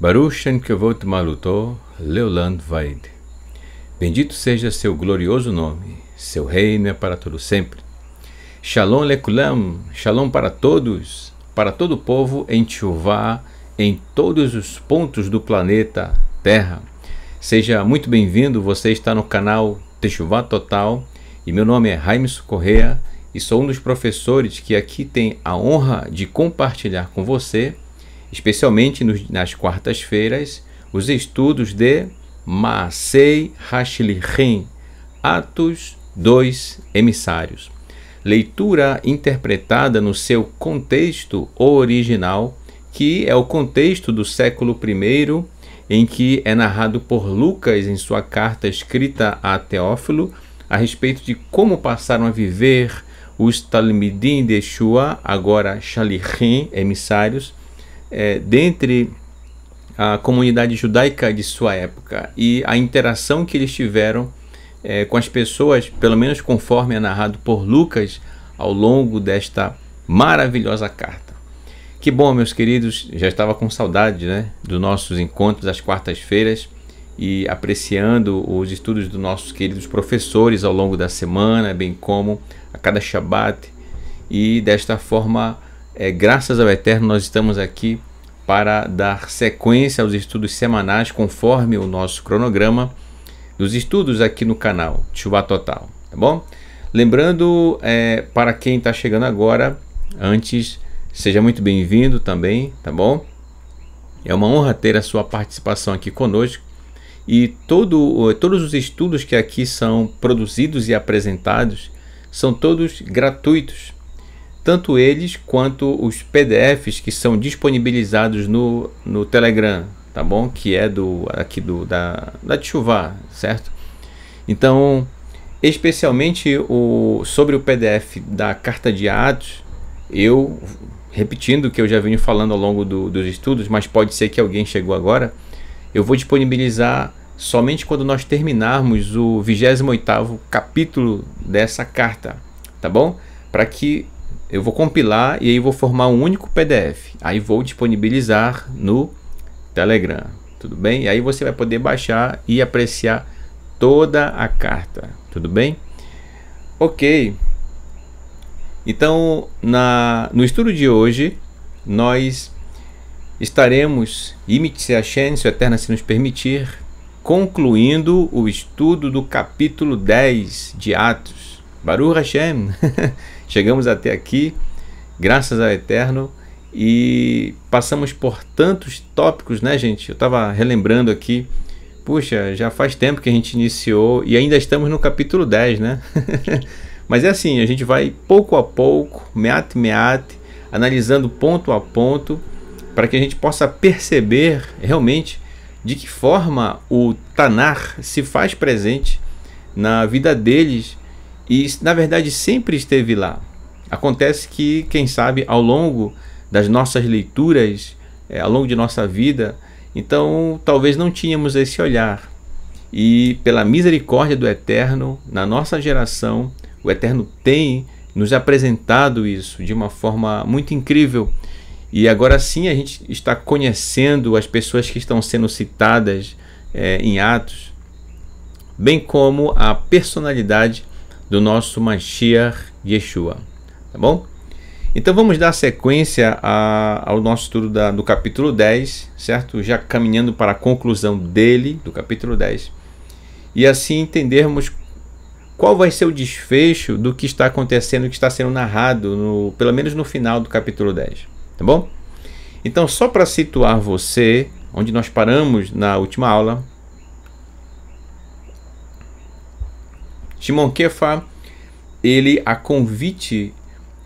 Baruch Kevot Maluto, Leoland Vaid. Bendito seja seu glorioso nome, seu reino é para todo sempre. Shalom Lekulam, Shalom para todos, para todo o povo em Tchuvá, em todos os pontos do planeta Terra. Seja muito bem-vindo, você está no canal Teixuvá Total e meu nome é Jaime Correa e sou um dos professores que aqui tem a honra de compartilhar com você, especialmente nos, nas quartas-feiras, os estudos de Maasei Hashlichim, Atos 2 Emissários. Leitura interpretada no seu contexto original, que é o contexto do século I em que é narrado por Lucas em sua carta escrita a Teófilo a respeito de como passaram a viver os Talmidim de Shua, agora Shalichim, emissários, é, dentre a comunidade judaica de sua época e a interação que eles tiveram é, com as pessoas, pelo menos conforme é narrado por Lucas ao longo desta maravilhosa carta. Que bom, meus queridos, já estava com saudade né, dos nossos encontros às quartas-feiras e apreciando os estudos dos nossos queridos professores ao longo da semana, bem como a cada Shabat. E desta forma, é, graças ao Eterno, nós estamos aqui para dar sequência aos estudos semanais conforme o nosso cronograma dos estudos aqui no canal Chuva Total, tá bom? Lembrando, é, para quem está chegando agora, antes Seja muito bem-vindo também, tá bom? É uma honra ter a sua participação aqui conosco e todo, todos os estudos que aqui são produzidos e apresentados são todos gratuitos, tanto eles quanto os PDFs que são disponibilizados no, no Telegram, tá bom? Que é do aqui do da da Chuvá, certo? Então, especialmente o sobre o PDF da Carta de Atos, eu repetindo o que eu já venho falando ao longo do, dos estudos, mas pode ser que alguém chegou agora, eu vou disponibilizar somente quando nós terminarmos o 28º capítulo dessa carta, tá bom? Para que eu vou compilar e aí vou formar um único PDF. Aí vou disponibilizar no Telegram, tudo bem? E aí você vai poder baixar e apreciar toda a carta, tudo bem? OK. Então, na, no estudo de hoje, nós estaremos, imite se a Shen, se o Eterno se assim nos permitir, concluindo o estudo do capítulo 10 de Atos. Baruch Hashem! Chegamos até aqui, graças ao Eterno, e passamos por tantos tópicos, né, gente? Eu estava relembrando aqui. Puxa, já faz tempo que a gente iniciou e ainda estamos no capítulo 10, né? Mas é assim, a gente vai pouco a pouco, meate meate, analisando ponto a ponto, para que a gente possa perceber realmente de que forma o Tanar se faz presente na vida deles e, na verdade, sempre esteve lá. Acontece que, quem sabe, ao longo das nossas leituras, é, ao longo de nossa vida, então talvez não tínhamos esse olhar. E pela misericórdia do Eterno, na nossa geração, o Eterno tem nos apresentado isso de uma forma muito incrível. E agora sim a gente está conhecendo as pessoas que estão sendo citadas é, em Atos, bem como a personalidade do nosso Mashiach Yeshua. Tá bom? Então vamos dar sequência a, ao nosso estudo da, do capítulo 10, certo? Já caminhando para a conclusão dele, do capítulo 10, e assim entendermos qual vai ser o desfecho do que está acontecendo, que está sendo narrado, no, pelo menos no final do capítulo 10. Tá bom? Então, só para situar você, onde nós paramos na última aula, Shimon Kefa, ele, a convite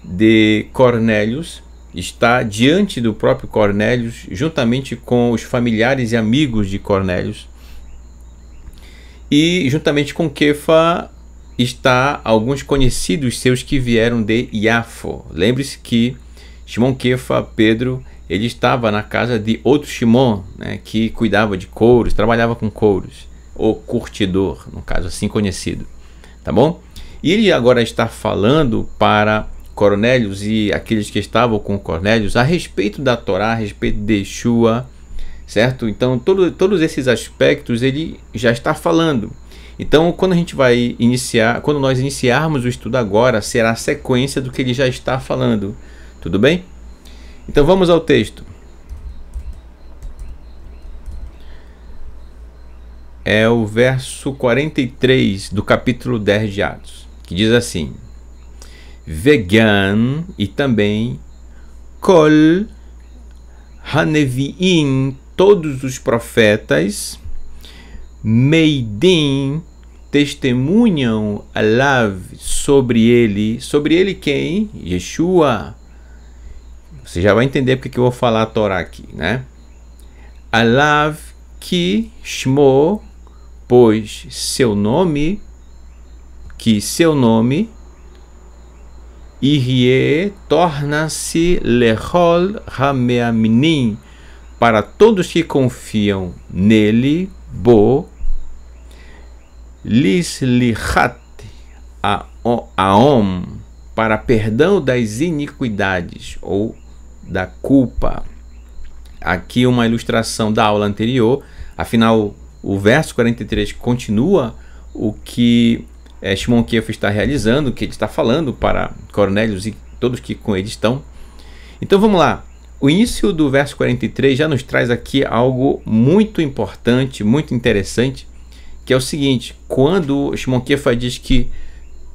de Cornélios, está diante do próprio Cornélios, juntamente com os familiares e amigos de Cornélios, e juntamente com Kefa está alguns conhecidos seus que vieram de Iafo. Lembre-se que Shimon Kefa, Pedro, ele estava na casa de outro Shimon, né, que cuidava de couros, trabalhava com couros, ou curtidor, no caso assim conhecido, tá bom? E ele agora está falando para Cornélios e aqueles que estavam com Cornélios a respeito da Torá, a respeito de Shua, certo? Então, todo, todos esses aspectos ele já está falando. Então, quando a gente vai iniciar, quando nós iniciarmos o estudo agora, será a sequência do que ele já está falando. Tudo bem? Então vamos ao texto. É o verso 43 do capítulo 10 de Atos, que diz assim: Vegan e também Kol Haneviim, todos os profetas, Meidim, testemunham a love sobre ele, sobre ele quem? Yeshua. Você já vai entender porque que eu vou falar a Torá aqui, né? a love que Shmo, pois seu nome, que seu nome, Irie torna-se Lehol rameaminim para todos que confiam nele, Bo, a Aom, para perdão das iniquidades ou da culpa. Aqui uma ilustração da aula anterior, afinal, o verso 43 continua o que é, Shimon Kefo está realizando, o que ele está falando para Cornélios e todos que com ele estão. Então vamos lá. O início do verso 43 já nos traz aqui algo muito importante, muito interessante, que é o seguinte: quando Shimon Kefa diz que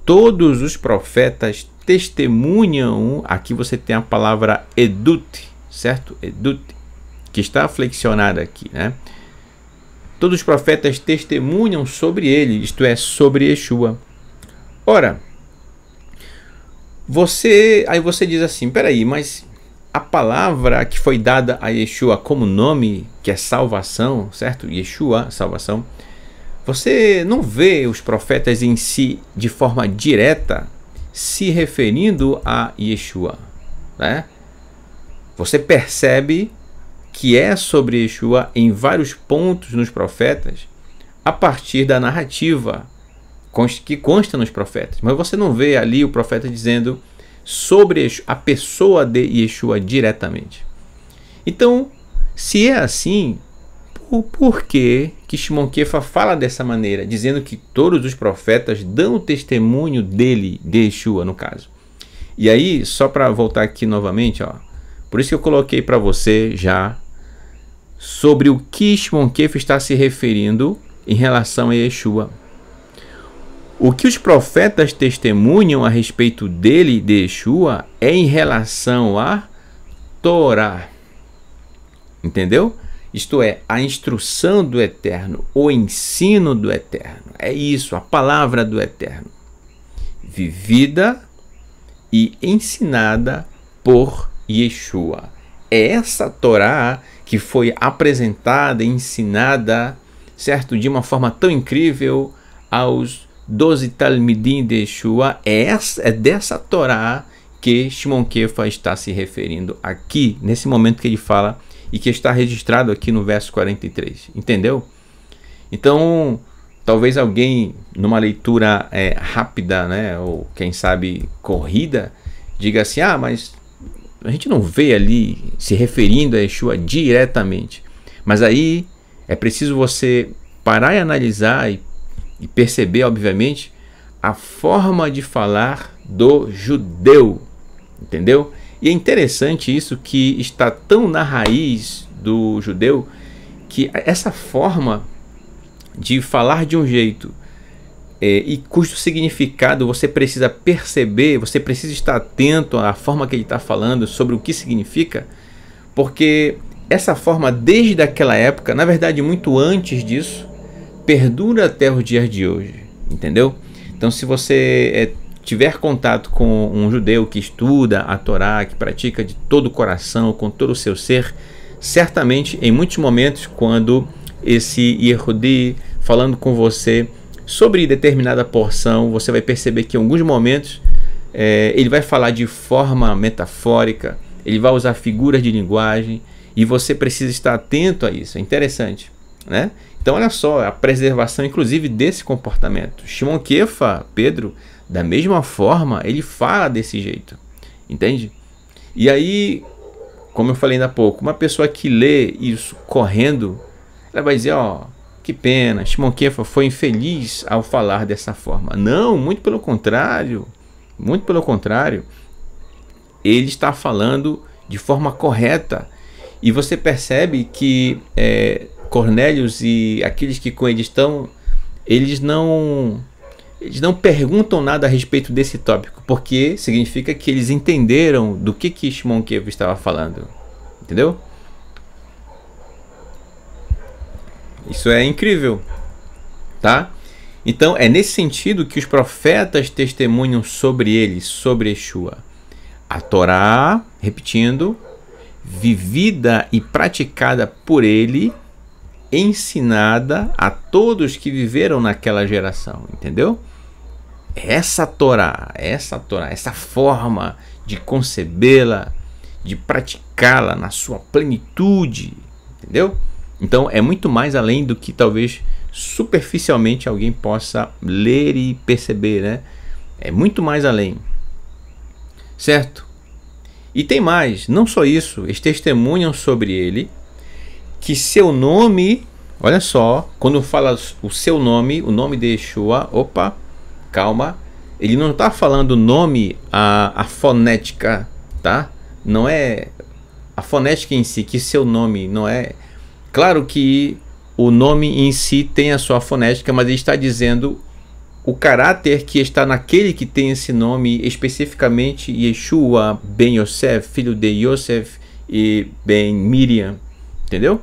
todos os profetas testemunham, aqui você tem a palavra edut, certo? Edut, que está flexionada aqui, né? Todos os profetas testemunham sobre ele, isto é, sobre Yeshua. Ora, você, aí você diz assim, peraí, mas a palavra que foi dada a Yeshua como nome, que é salvação, certo? Yeshua, salvação, você não vê os profetas em si de forma direta se referindo a Yeshua, né? Você percebe que é sobre Yeshua em vários pontos nos profetas a partir da narrativa que consta nos profetas. Mas você não vê ali o profeta dizendo sobre a pessoa de Yeshua diretamente. Então, se é assim, o porquê que Shimon Kefa fala dessa maneira, dizendo que todos os profetas dão testemunho dele, de Yeshua, no caso. E aí, só para voltar aqui novamente, ó, por isso que eu coloquei para você já sobre o que Shimon Kefa está se referindo em relação a Yeshua. O que os profetas testemunham a respeito dele, de Yeshua, é em relação à Torá. Entendeu? isto é, a instrução do Eterno, o ensino do Eterno. É isso, a palavra do Eterno, vivida e ensinada por Yeshua. É essa Torá que foi apresentada ensinada, certo, de uma forma tão incrível aos doze Talmidim de Yeshua. É, essa, é dessa Torá que Shimon Kefa está se referindo aqui, nesse momento que ele fala e que está registrado aqui no verso 43. Entendeu? Então, talvez alguém, numa leitura é, rápida, né, ou quem sabe corrida, diga assim: ah, mas a gente não vê ali se referindo a Yeshua diretamente. Mas aí é preciso você parar e analisar e, e perceber, obviamente, a forma de falar do judeu. Entendeu? E é interessante isso que está tão na raiz do judeu que essa forma de falar de um jeito é, e cujo significado você precisa perceber, você precisa estar atento à forma que ele está falando, sobre o que significa, porque essa forma, desde aquela época, na verdade, muito antes disso, perdura até os dias de hoje, entendeu? Então, se você é, tiver contato com um judeu que estuda a Torá, que pratica de todo o coração, com todo o seu ser, certamente em muitos momentos, quando esse Yehudi falando com você sobre determinada porção, você vai perceber que em alguns momentos é, ele vai falar de forma metafórica, ele vai usar figuras de linguagem e você precisa estar atento a isso. É interessante, né? Então, olha só a preservação, inclusive, desse comportamento. Shimon Kefa, Pedro, da mesma forma, ele fala desse jeito. Entende? E aí, como eu falei ainda há pouco, uma pessoa que lê isso correndo, ela vai dizer, ó, oh, que pena, Shimon Kefa foi infeliz ao falar dessa forma. Não, muito pelo contrário. Muito pelo contrário. Ele está falando de forma correta. E você percebe que é, eh, Cornélios e aqueles que com ele estão, eles não eles não perguntam nada a respeito desse tópico, porque significa que eles entenderam do que que Shimon Kev estava falando, entendeu? Isso é incrível, tá? Então é nesse sentido que os profetas testemunham sobre ele, sobre Yeshua. A Torá, repetindo, vivida e praticada por ele, ensinada a todos que viveram naquela geração, entendeu? essa Torá, essa Torá, essa forma de concebê-la, de praticá-la na sua plenitude, entendeu? Então é muito mais além do que talvez superficialmente alguém possa ler e perceber, né? É muito mais além. Certo? E tem mais, não só isso, eles testemunham sobre ele que seu nome, olha só, quando fala o seu nome, o nome de Yeshua, opa, calma, ele não está falando o nome, a, a fonética, tá? Não é a fonética em si, que seu nome não é. Claro que o nome em si tem a sua fonética, mas ele está dizendo o caráter que está naquele que tem esse nome, especificamente Yeshua ben Yosef, filho de Yosef e ben Miriam, entendeu?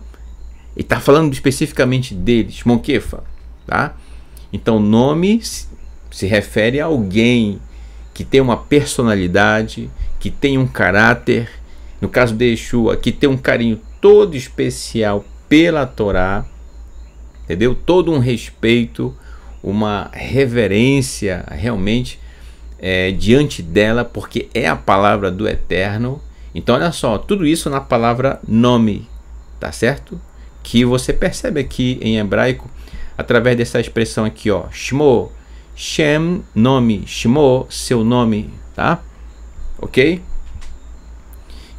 Ele está falando especificamente deles, Monkefa, tá? Então, nome se refere a alguém que tem uma personalidade, que tem um caráter, no caso de Yeshua, que tem um carinho todo especial pela Torá, entendeu? Todo um respeito, uma reverência realmente é, diante dela, porque é a palavra do Eterno. Então, olha só, tudo isso na palavra nome, tá certo? Que você percebe aqui em hebraico através dessa expressão aqui, ó, Shmo, Shem, nome, Shmo, seu nome, tá? Ok?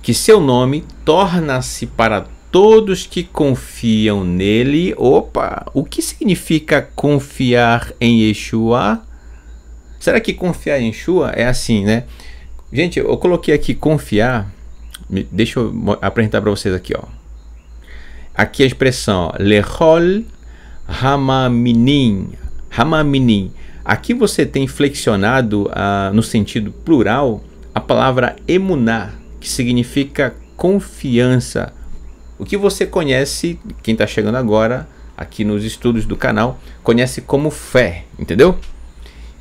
Que seu nome torna-se para todos que confiam nele. Opa! O que significa confiar em Yeshua? Será que confiar em Yeshua é assim, né? Gente, eu coloquei aqui confiar. Deixa eu apresentar para vocês aqui, ó. Aqui a expressão Lehol Hamaminim. Hamaminim Aqui você tem flexionado uh, no sentido plural a palavra emunar, que significa confiança. O que você conhece, quem está chegando agora aqui nos estudos do canal, conhece como fé, entendeu?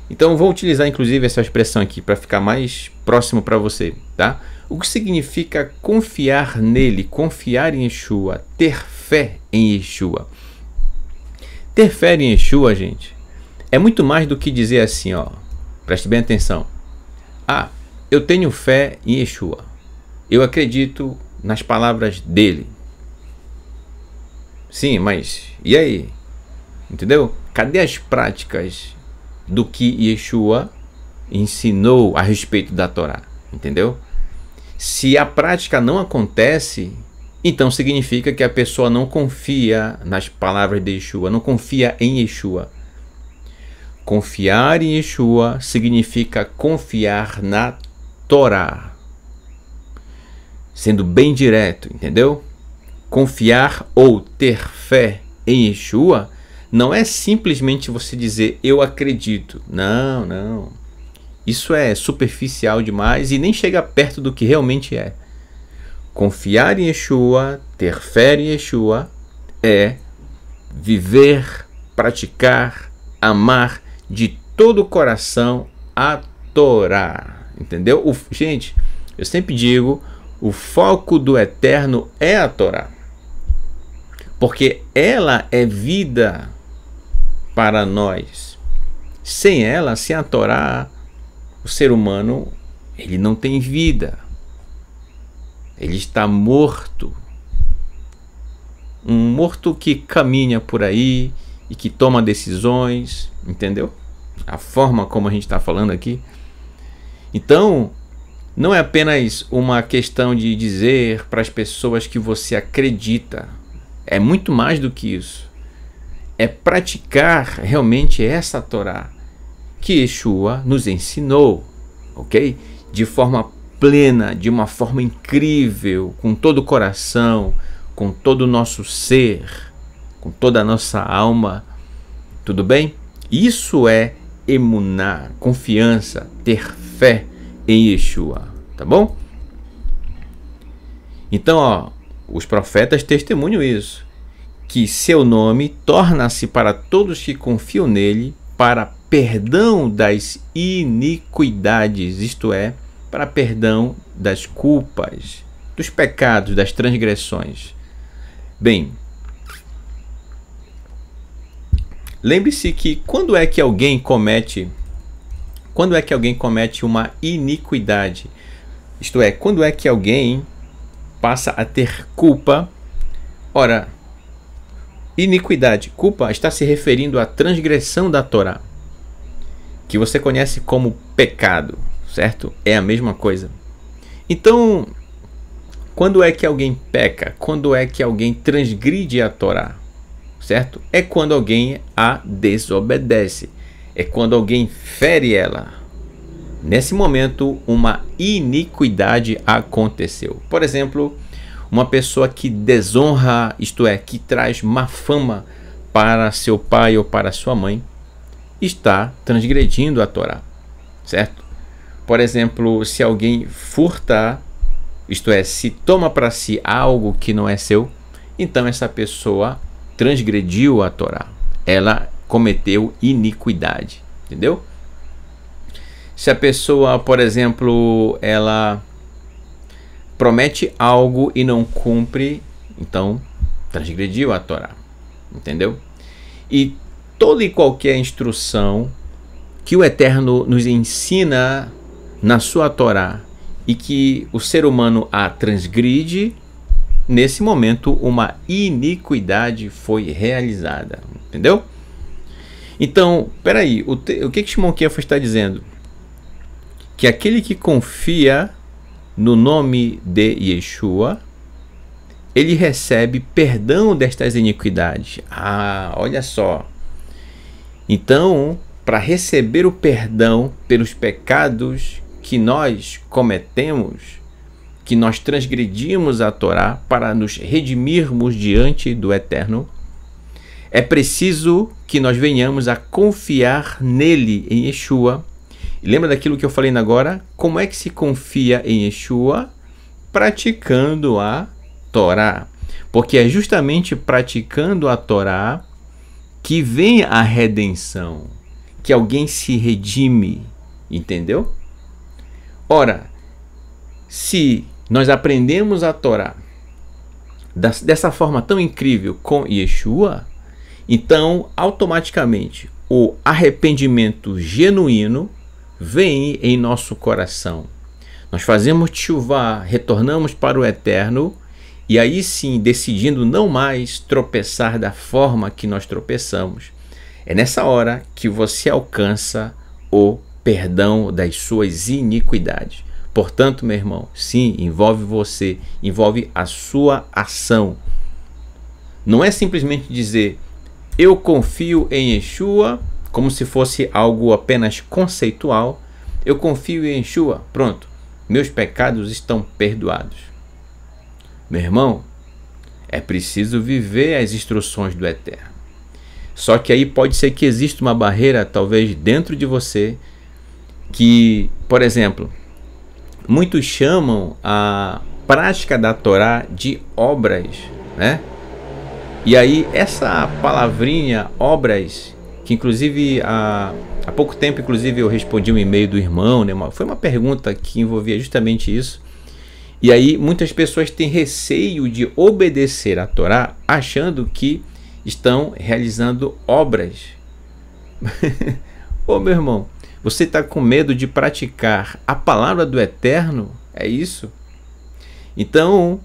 Então vou utilizar inclusive essa expressão aqui para ficar mais próximo para você, tá? O que significa confiar nele, confiar em Yeshua, ter fé em Yeshua? Ter fé em Yeshua, gente, é muito mais do que dizer assim, ó. Preste bem atenção. Ah, eu tenho fé em Yeshua. Eu acredito nas palavras dele. Sim, mas e aí? Entendeu? Cadê as práticas do que Yeshua ensinou a respeito da Torá? Entendeu? Se a prática não acontece, então significa que a pessoa não confia nas palavras de Yeshua, não confia em Yeshua. Confiar em Yeshua significa confiar na Torá. Sendo bem direto, entendeu? Confiar ou ter fé em Yeshua não é simplesmente você dizer eu acredito. Não, não. Isso é superficial demais e nem chega perto do que realmente é. Confiar em Yeshua, ter fé em Yeshua, é viver, praticar, amar de todo o coração a Torá. Entendeu? O, gente, eu sempre digo: o foco do eterno é a Torá. Porque ela é vida para nós. Sem ela, sem a Torá, o ser humano ele não tem vida. Ele está morto. Um morto que caminha por aí e que toma decisões, entendeu? a forma como a gente está falando aqui. Então, não é apenas uma questão de dizer para as pessoas que você acredita. É muito mais do que isso. É praticar realmente essa Torá que Yeshua nos ensinou, ok? De forma plena, de uma forma incrível, com todo o coração, com todo o nosso ser, com toda a nossa alma. Tudo bem? Isso é emuná, confiança, ter fé em Yeshua, tá bom? Então, ó, os profetas testemunham isso, que seu nome torna-se para todos que confiam nele para perdão das iniquidades, isto é, para perdão das culpas, dos pecados, das transgressões. Bem, Lembre-se que quando é que alguém comete quando é que alguém comete uma iniquidade? Isto é, quando é que alguém passa a ter culpa? Ora, iniquidade, culpa está se referindo à transgressão da Torá, que você conhece como pecado, certo? É a mesma coisa. Então, quando é que alguém peca? Quando é que alguém transgride a Torá? certo? É quando alguém a desobedece, é quando alguém fere ela. Nesse momento, uma iniquidade aconteceu. Por exemplo, uma pessoa que desonra, isto é, que traz má fama para seu pai ou para sua mãe, está transgredindo a Torá, certo? Por exemplo, se alguém furta, isto é, se toma para si algo que não é seu, então essa pessoa transgrediu a Torá. Ela cometeu iniquidade, entendeu? Se a pessoa, por exemplo, ela promete algo e não cumpre, então transgrediu a Torá, entendeu? E toda e qualquer instrução que o Eterno nos ensina na sua Torá e que o ser humano a transgride, nesse momento uma iniquidade foi realizada. Entendeu? Então, peraí, o, te, o que, que Shimon Kefas está dizendo? Que aquele que confia no nome de Yeshua, ele recebe perdão destas iniquidades. Ah, olha só. Então, para receber o perdão pelos pecados que nós cometemos, que nós transgredimos a Torá para nos redimirmos diante do Eterno, é preciso que nós venhamos a confiar nele, em Yeshua. lembra daquilo que eu falei agora? Como é que se confia em Yeshua? Praticando a Torá. Porque é justamente praticando a Torá que vem a redenção, que alguém se redime, entendeu? Ora, se nós aprendemos a Torá dessa forma tão incrível com Yeshua, então automaticamente o arrependimento genuíno vem em nosso coração. Nós fazemos chuva, retornamos para o eterno e aí sim decidindo não mais tropeçar da forma que nós tropeçamos. É nessa hora que você alcança o perdão das suas iniquidades. Portanto, meu irmão, sim, envolve você, envolve a sua ação. Não é simplesmente dizer eu confio em Yeshua, como se fosse algo apenas conceitual. Eu confio em Yeshua, pronto, meus pecados estão perdoados. Meu irmão, é preciso viver as instruções do Eterno. Só que aí pode ser que exista uma barreira, talvez dentro de você, que, por exemplo, muitos chamam a prática da Torá de obras, né? E aí essa palavrinha obras, que inclusive a Há pouco tempo, inclusive, eu respondi um e-mail do irmão, né? Uma, foi uma pergunta que envolvia justamente isso. E aí, muitas pessoas têm receio de obedecer a Torá, achando que estão realizando obras. Ô meu irmão, você está com medo de praticar a palavra do eterno? É isso? Então,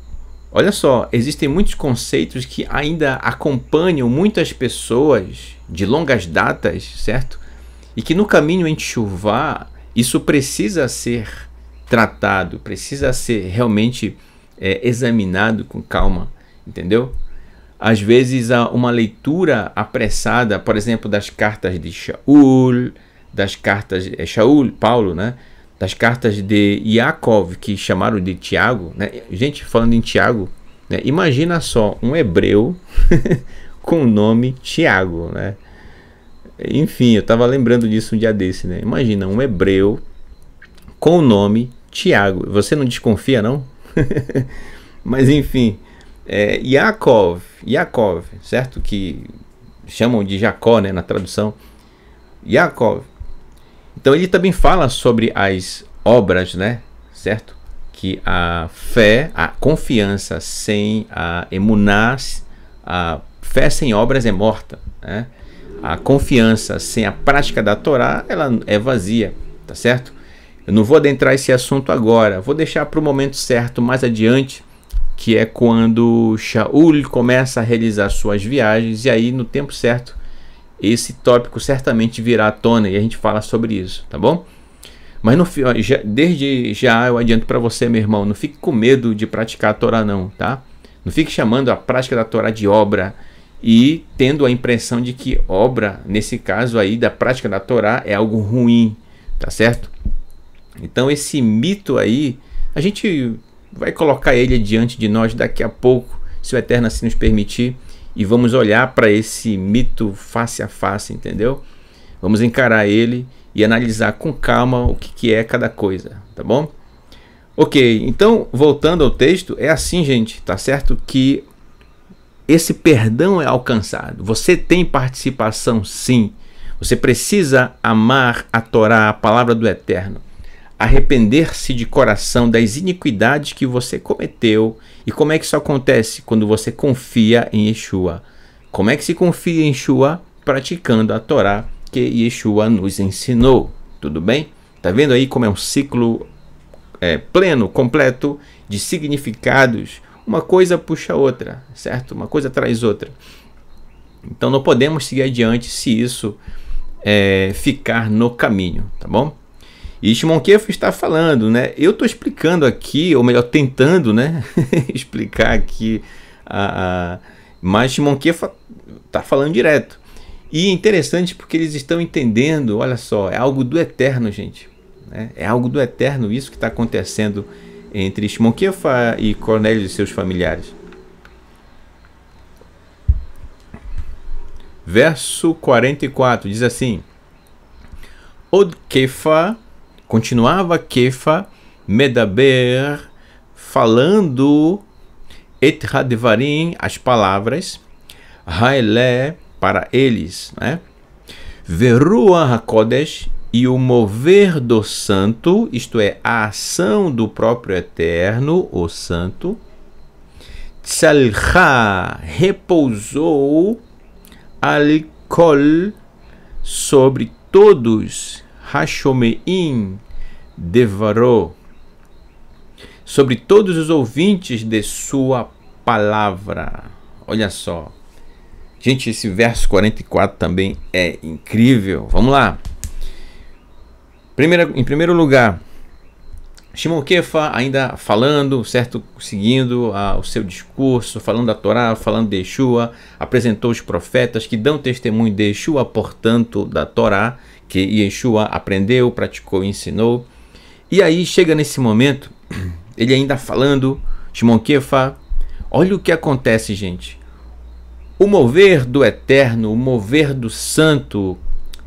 olha só, existem muitos conceitos que ainda acompanham muitas pessoas de longas datas, certo? E que no caminho a enxurvar, isso precisa ser tratado, precisa ser realmente é, examinado com calma, entendeu? Às vezes, uma leitura apressada, por exemplo, das cartas de Shaul, das cartas, é Shaul, Paulo, né? Das cartas de Yaakov, que chamaram de Tiago, né? Gente, falando em Tiago, né? imagina só um hebreu com o nome Tiago, né? Enfim, eu estava lembrando disso um dia desse, né? Imagina um hebreu com o nome Tiago. Você não desconfia, não? Mas enfim, é, Yaakov, Yaakov, certo? Que chamam de Jacó, né, na tradução. Yaakov, então ele também fala sobre as obras, né? Certo? Que a fé, a confiança sem a emunás, a fé sem obras é morta, né? A confiança sem a prática da Torá, ela é vazia, tá certo? Eu não vou adentrar esse assunto agora, vou deixar para o momento certo mais adiante, que é quando Shaul começa a realizar suas viagens e aí no tempo certo esse tópico certamente virá à tona e a gente fala sobre isso, tá bom? Mas no, já, desde já eu adianto para você, meu irmão, não fique com medo de praticar a Torá não, tá? Não fique chamando a prática da Torá de obra e tendo a impressão de que obra, nesse caso aí da prática da Torá, é algo ruim, tá certo? Então esse mito aí, a gente vai colocar ele diante de nós daqui a pouco, se o Eterno assim nos permitir e vamos olhar para esse mito face a face, entendeu? Vamos encarar ele e analisar com calma o que, que é cada coisa, tá bom? Ok, então voltando ao texto, é assim, gente, tá certo? Que esse perdão é alcançado. Você tem participação, sim. Você precisa amar a Torá, a palavra do Eterno, arrepender-se de coração das iniquidades que você cometeu e como é que isso acontece? Quando você confia em Yeshua. Como é que se confia em Yeshua? Praticando a Torá que Yeshua nos ensinou. Tudo bem? Tá vendo aí como é um ciclo é, pleno, completo de significados? Uma coisa puxa a outra, certo? Uma coisa traz outra. Então não podemos seguir adiante se isso é, ficar no caminho, tá bom? E Shimon Shimonkefo está falando, né? Eu estou explicando aqui, ou melhor, tentando, né? explicar aqui a, a... mas Shimonkefo está falando direto. E interessante porque eles estão entendendo, olha só, é algo do eterno, gente. Né? É algo do eterno isso que está acontecendo entre Shimon Shmonkefa e Cornélio e seus familiares. Verso 44 diz assim: Odkefa Continuava Kefa Medaber falando et hadvarim, as palavras, Haile para eles, né? Verua Hakodesh e o mover do santo, isto é, a ação do próprio Eterno, o Santo, Tsalcha repousou Al-Kol sobre todos Hashomeim devorou sobre todos os ouvintes de sua palavra. Olha só. Gente, esse verso 44 também é incrível. Vamos lá. Primeira, em primeiro lugar, Shimon Kefa ainda falando, certo, seguindo a, ah, o seu discurso, falando da Torá, falando de Yeshua, apresentou os profetas que dão testemunho de Yeshua, portanto, da Torá que Yeshua aprendeu, praticou e ensinou. E aí chega nesse momento, ele ainda falando, Shimon Kefa, olha o que acontece, gente. O mover do eterno, o mover do santo,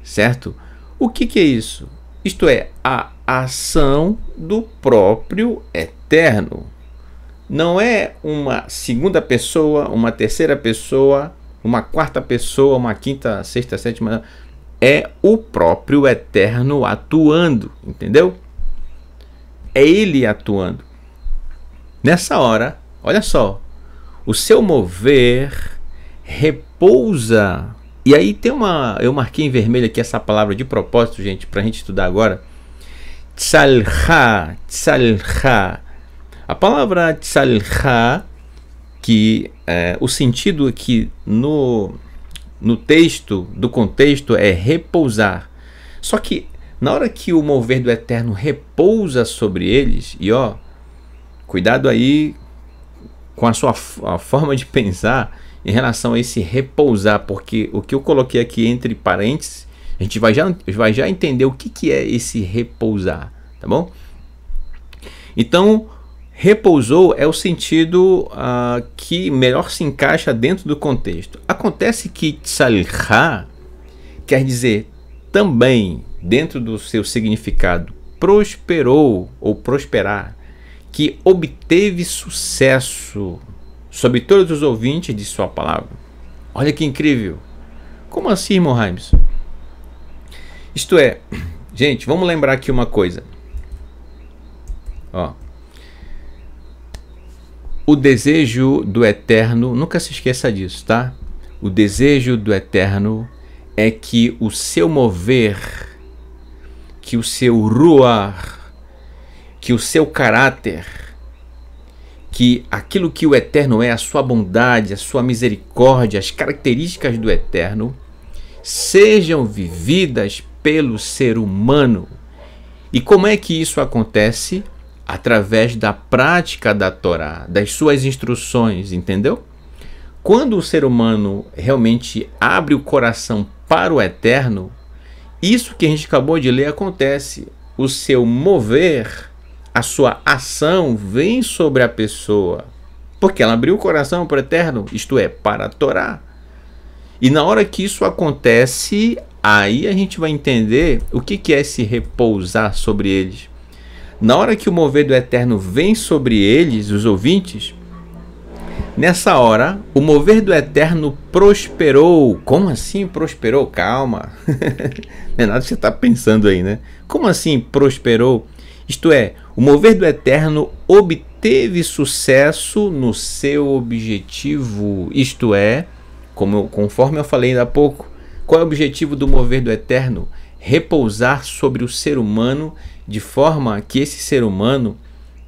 certo? O que, que é isso? Isto é, a ação do próprio eterno. Não é uma segunda pessoa, uma terceira pessoa, uma quarta pessoa, uma quinta, sexta, sétima é o próprio Eterno atuando, entendeu? É ele atuando. Nessa hora, olha só, o seu mover repousa. E aí tem uma, eu marquei em vermelho aqui essa palavra de propósito, gente, para a gente estudar agora. Tsalha, tsalha. A palavra tsalha, que é, o sentido aqui no no texto, do contexto, é repousar. Só que na hora que o mover do eterno repousa sobre eles, e ó, cuidado aí com a sua a forma de pensar em relação a esse repousar, porque o que eu coloquei aqui entre parênteses, a gente vai já, vai já entender o que, que é esse repousar, tá bom? Então, Repousou é o sentido uh, que melhor se encaixa dentro do contexto. Acontece que tsalha quer dizer também, dentro do seu significado, prosperou ou prosperar, que obteve sucesso sobre todos os ouvintes de sua palavra. Olha que incrível! Como assim, irmão Himes? Isto é, gente, vamos lembrar aqui uma coisa. Ó, o desejo do eterno, nunca se esqueça disso, tá? O desejo do eterno é que o seu mover, que o seu ruar, que o seu caráter, que aquilo que o eterno é, a sua bondade, a sua misericórdia, as características do eterno, sejam vividas pelo ser humano. E como é que isso acontece? através da prática da Torá, das suas instruções, entendeu? Quando o ser humano realmente abre o coração para o eterno, isso que a gente acabou de ler acontece. O seu mover, a sua ação vem sobre a pessoa, porque ela abriu o coração para o eterno, isto é, para a Torá. E na hora que isso acontece, aí a gente vai entender o que é se repousar sobre eles na hora que o mover do eterno vem sobre eles, os ouvintes, nessa hora, o mover do eterno prosperou. Como assim prosperou? Calma. Não é nada que você está pensando aí, né? Como assim prosperou? Isto é, o mover do eterno obteve sucesso no seu objetivo. Isto é, como, conforme eu falei ainda há pouco, qual é o objetivo do mover do eterno? Repousar sobre o ser humano de forma que esse ser humano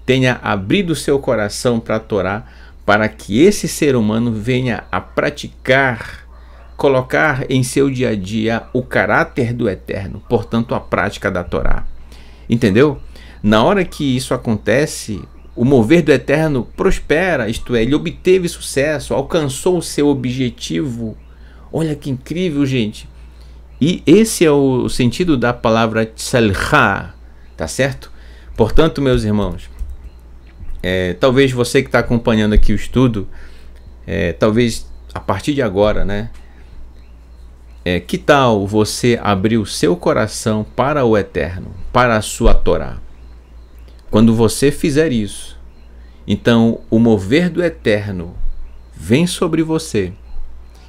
tenha abrido seu coração para a Torá, para que esse ser humano venha a praticar, colocar em seu dia a dia o caráter do Eterno, portanto, a prática da Torá. Entendeu? Na hora que isso acontece, o mover do Eterno prospera, isto é, ele obteve sucesso, alcançou o seu objetivo. Olha que incrível, gente! E esse é o sentido da palavra tselcha, Tá certo? Portanto, meus irmãos, é, talvez você que está acompanhando aqui o estudo, é, talvez a partir de agora, né? É, que tal você abrir o seu coração para o eterno, para a sua Torá? Quando você fizer isso, então o mover do eterno vem sobre você,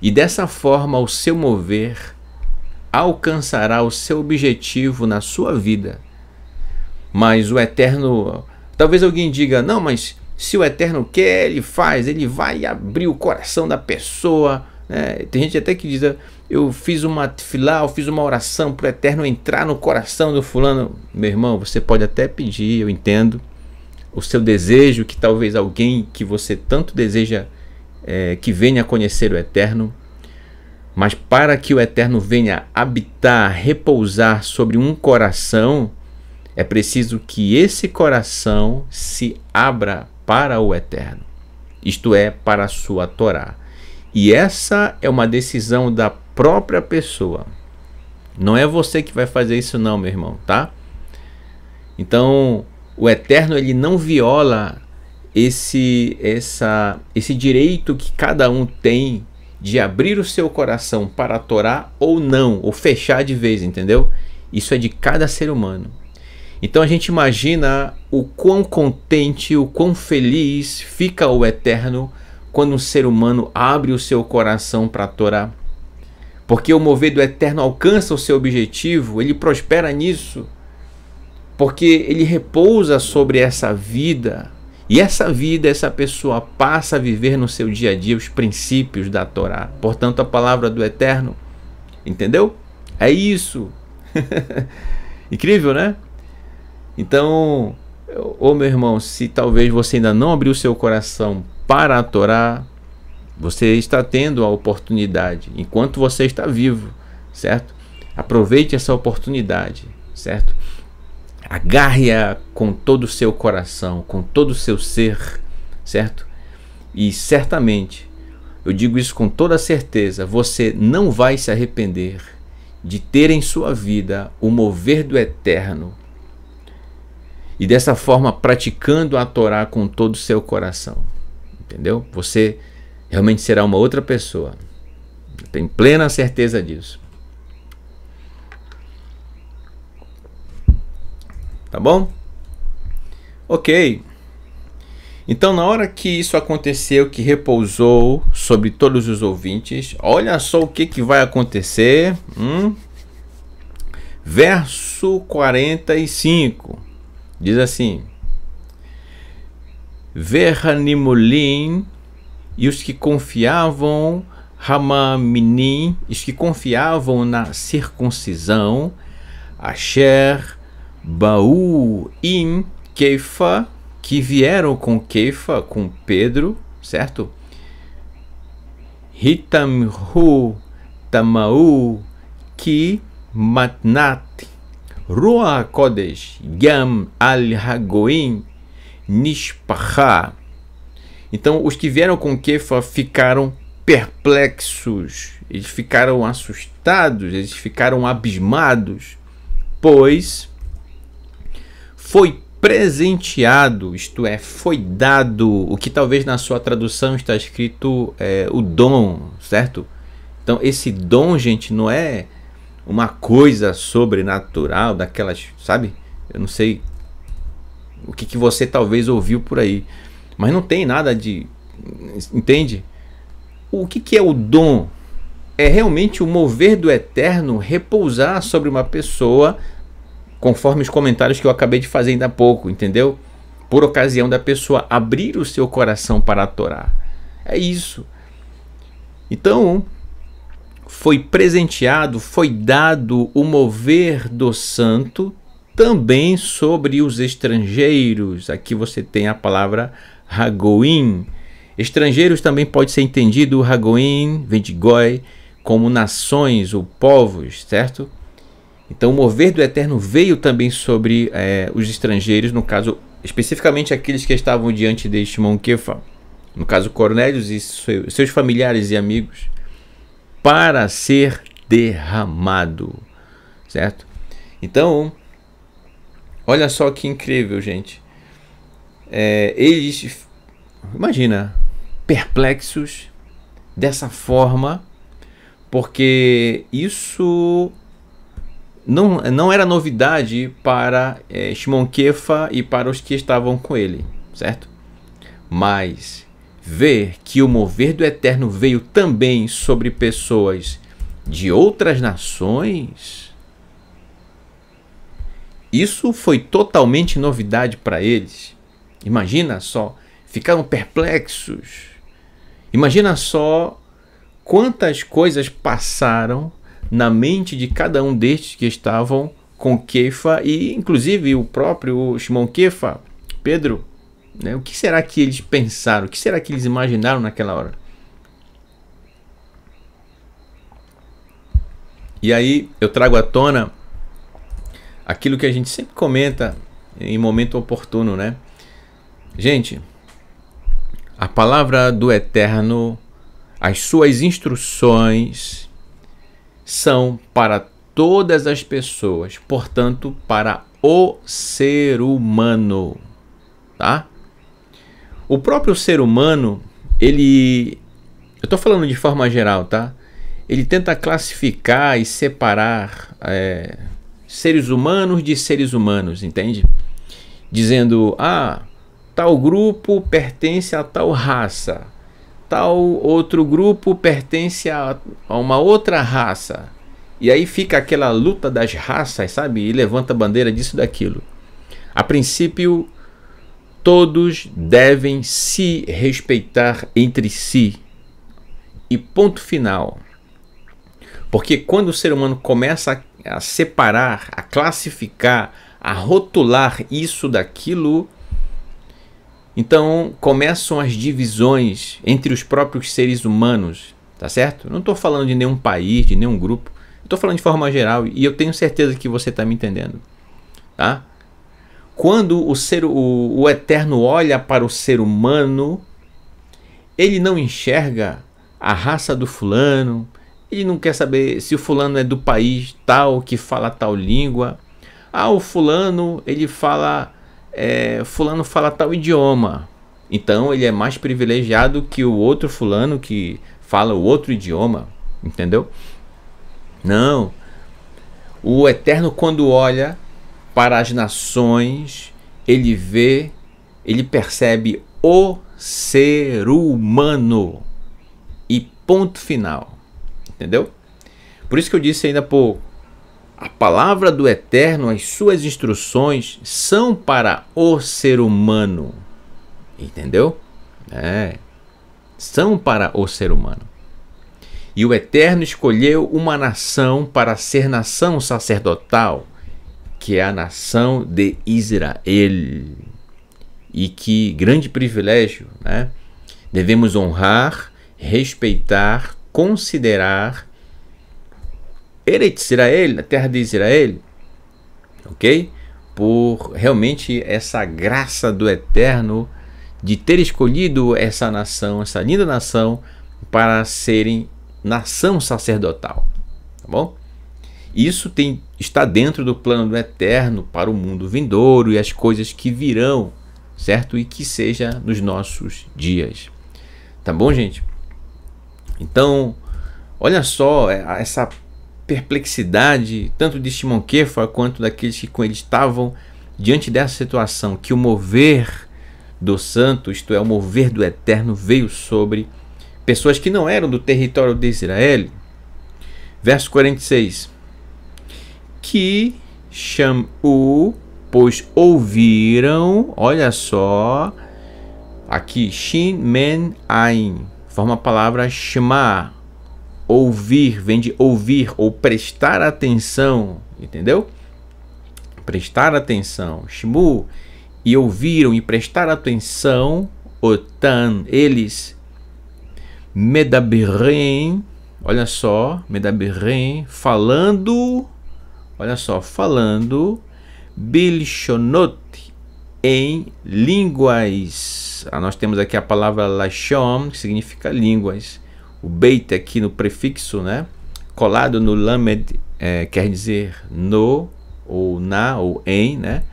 e dessa forma o seu mover alcançará o seu objetivo na sua vida mas o Eterno. Talvez alguém diga, não, mas se o Eterno quer, ele faz, ele vai abrir o coração da pessoa. Né? Tem gente até que diz, ah, eu fiz uma filá, eu fiz uma oração para o Eterno entrar no coração do fulano. Meu irmão, você pode até pedir, eu entendo. O seu desejo, que talvez alguém que você tanto deseja é, que venha a conhecer o Eterno, mas para que o Eterno venha habitar, repousar sobre um coração, é preciso que esse coração se abra para o eterno, isto é, para a sua Torá. E essa é uma decisão da própria pessoa. Não é você que vai fazer isso não, meu irmão, tá? Então, o eterno ele não viola esse essa esse direito que cada um tem de abrir o seu coração para a Torá ou não, ou fechar de vez, entendeu? Isso é de cada ser humano. Então a gente imagina o quão contente, o quão feliz fica o Eterno quando um ser humano abre o seu coração para a Torá. Porque o mover do Eterno alcança o seu objetivo, ele prospera nisso. Porque ele repousa sobre essa vida. E essa vida, essa pessoa passa a viver no seu dia a dia os princípios da Torá. Portanto, a palavra do Eterno. Entendeu? É isso. Incrível, né? Então, ô meu irmão, se talvez você ainda não abriu seu coração para a Torá, você está tendo a oportunidade enquanto você está vivo, certo? Aproveite essa oportunidade, certo? Agarre-a com todo o seu coração, com todo o seu ser, certo? E certamente, eu digo isso com toda certeza, você não vai se arrepender de ter em sua vida o mover do eterno e dessa forma praticando a Torá com todo o seu coração. Entendeu? Você realmente será uma outra pessoa. tenho plena certeza disso. Tá bom? Ok. Então, na hora que isso aconteceu, que repousou sobre todos os ouvintes, olha só o que, que vai acontecer. Hum? Verso 45. Diz assim: Verhanimulim e os que confiavam Ramaminim, os que confiavam na circuncisão, Asher, Baú, Im, Keifa, que vieram com Keifa, com Pedro, certo? hitamru Tamau, Ki, Matnat, Ruach Kodesh, Yam al-Hagoim, Nishpacha. Então, os que vieram com Kefa ficaram perplexos, eles ficaram assustados, eles ficaram abismados, pois foi presenteado, isto é, foi dado, o que talvez na sua tradução está escrito é, o dom, certo? Então, esse dom, gente, não é uma coisa sobrenatural, daquelas, sabe? Eu não sei o que, que você talvez ouviu por aí, mas não tem nada de. Entende? O que, que é o dom? É realmente o mover do eterno repousar sobre uma pessoa, conforme os comentários que eu acabei de fazer ainda há pouco, entendeu? Por ocasião da pessoa abrir o seu coração para a Torá. É isso. Então, foi presenteado, foi dado o mover do santo também sobre os estrangeiros. Aqui você tem a palavra Hagoim. Estrangeiros também pode ser entendido Hagoim, Vendigoi, como nações ou povos, certo? Então o mover do Eterno veio também sobre é, os estrangeiros, no caso, especificamente aqueles que estavam diante de Shimon Kefa. No caso, Cornélios e seus familiares e amigos para ser derramado, certo? Então, olha só que incrível, gente. É, eles, imagina, perplexos dessa forma, porque isso não, não era novidade para é, Shmonkefa e para os que estavam com ele, certo? Mas ver que o mover do eterno veio também sobre pessoas de outras nações, isso foi totalmente novidade para eles. Imagina só, ficaram perplexos. Imagina só quantas coisas passaram na mente de cada um destes que estavam com Kefa e inclusive o próprio Shimon Kefa, Pedro, né? O que será que eles pensaram? O que será que eles imaginaram naquela hora? E aí eu trago à tona aquilo que a gente sempre comenta em momento oportuno, né? Gente, a palavra do Eterno, as suas instruções são para todas as pessoas, portanto, para o ser humano, tá? O próprio ser humano, ele. Eu estou falando de forma geral, tá? Ele tenta classificar e separar é, seres humanos de seres humanos, entende? Dizendo, ah, tal grupo pertence a tal raça, tal outro grupo pertence a, a uma outra raça. E aí fica aquela luta das raças, sabe? E levanta a bandeira disso daquilo. A princípio, Todos devem se respeitar entre si. E ponto final. Porque quando o ser humano começa a, a separar, a classificar, a rotular isso daquilo, então começam as divisões entre os próprios seres humanos, tá certo? Não estou falando de nenhum país, de nenhum grupo, estou falando de forma geral e eu tenho certeza que você está me entendendo, tá? Quando o, ser, o, o Eterno olha para o ser humano, ele não enxerga a raça do fulano, ele não quer saber se o fulano é do país tal, que fala tal língua. Ah, o fulano, ele fala. É, fulano fala tal idioma. Então ele é mais privilegiado que o outro fulano que fala o outro idioma. Entendeu? Não. O Eterno, quando olha para as nações, ele vê, ele percebe o ser humano. E ponto final. Entendeu? Por isso que eu disse ainda pouco. A palavra do Eterno, as suas instruções são para o ser humano. Entendeu? É. São para o ser humano. E o Eterno escolheu uma nação para ser nação sacerdotal que é a nação de Israel. E que grande privilégio, né? Devemos honrar, respeitar, considerar Eretz Israel, a terra de Israel, ok? Por realmente essa graça do Eterno de ter escolhido essa nação, essa linda nação, para serem nação sacerdotal, tá bom? Isso tem está dentro do plano do eterno para o mundo vindouro e as coisas que virão, certo? E que seja nos nossos dias. Tá bom, gente? Então, olha só é, essa perplexidade, tanto de Simão Kefa quanto daqueles que com ele estavam diante dessa situação, que o mover do santo, isto é, o mover do eterno, veio sobre pessoas que não eram do território de Israel. Verso 46 que chamou, pois ouviram, olha só, aqui, shin men ain, forma a palavra chamar, ouvir, vem de ouvir ou prestar atenção, entendeu? Prestar atenção, shimu, e ouviram e prestar atenção, otan, eles, medaberem, olha só, medaberem, falando Olha só, falando Bilshonot em línguas. Ah, nós temos aqui a palavra Lashon, que significa línguas. O Beit aqui no prefixo, né? Colado no Lamed, é, quer dizer no, ou na, ou em, né?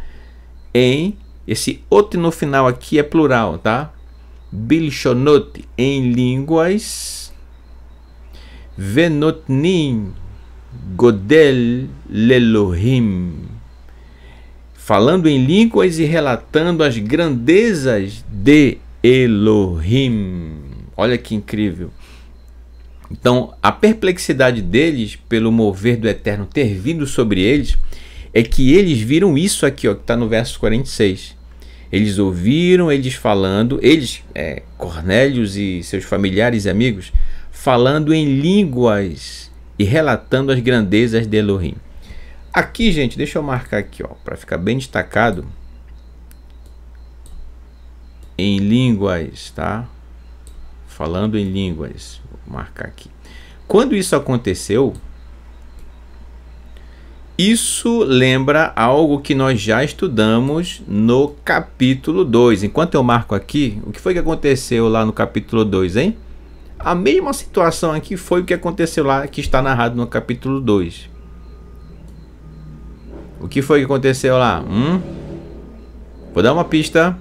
Em, esse ot no final aqui é plural, tá? Bilshonot, em línguas. Venotnim, Godel Lelohim, falando em línguas e relatando as grandezas de Elohim. Olha que incrível. Então, a perplexidade deles pelo mover do Eterno ter vindo sobre eles é que eles viram isso aqui, ó, que está no verso 46. Eles ouviram eles falando, eles, é, Cornélios e seus familiares e amigos, falando em línguas e relatando as grandezas de Elohim. Aqui, gente, deixa eu marcar aqui, ó, para ficar bem destacado em línguas, tá? Falando em línguas, vou marcar aqui. Quando isso aconteceu, isso lembra algo que nós já estudamos no capítulo 2. Enquanto eu marco aqui, o que foi que aconteceu lá no capítulo 2, hein? A mesma situação aqui foi o que aconteceu lá, que está narrado no capítulo 2. O que foi que aconteceu lá? Hum? Vou dar uma pista.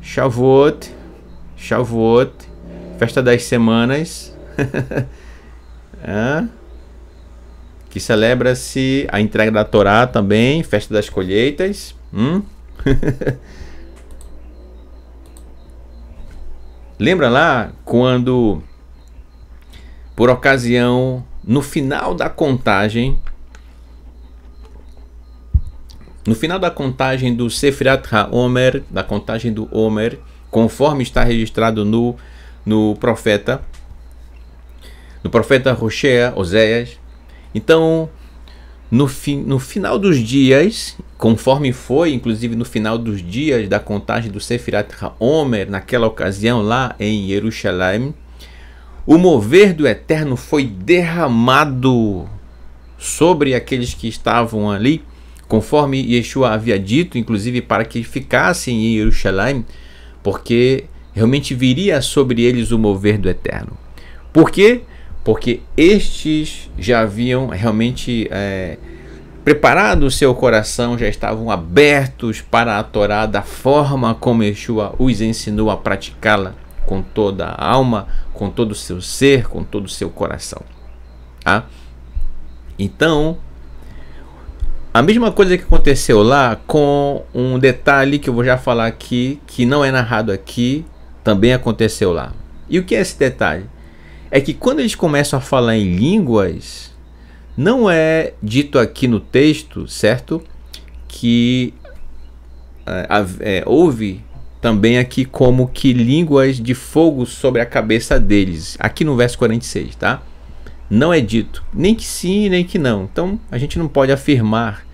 Shavuot, Shavuot, festa das semanas, é. que celebra-se a entrega da Torá também, festa das colheitas. Hum? Lembra lá quando, por ocasião, no final da contagem, no final da contagem do Sefirat HaOmer, da contagem do Omer, conforme está registrado no, no profeta, no profeta Roshea, Oséias, então no, fi, no final dos dias, conforme foi, inclusive no final dos dias da contagem do Sefirat HaOmer, naquela ocasião lá em Jerusalém, o mover do Eterno foi derramado sobre aqueles que estavam ali, conforme Yeshua havia dito, inclusive para que ficassem em Jerusalém, porque realmente viria sobre eles o mover do Eterno. Porque porque estes já haviam realmente é, preparado o seu coração, já estavam abertos para a Torá da forma como Yeshua os ensinou a praticá-la com toda a alma, com todo o seu ser, com todo o seu coração. Tá? Então, a mesma coisa que aconteceu lá, com um detalhe que eu vou já falar aqui, que não é narrado aqui, também aconteceu lá. E o que é esse detalhe? é que quando eles começam a falar em línguas, não é dito aqui no texto, certo? Que é, é, houve também aqui como que línguas de fogo sobre a cabeça deles, aqui no verso 46, tá? Não é dito, nem que sim, nem que não. Então a gente não pode afirmar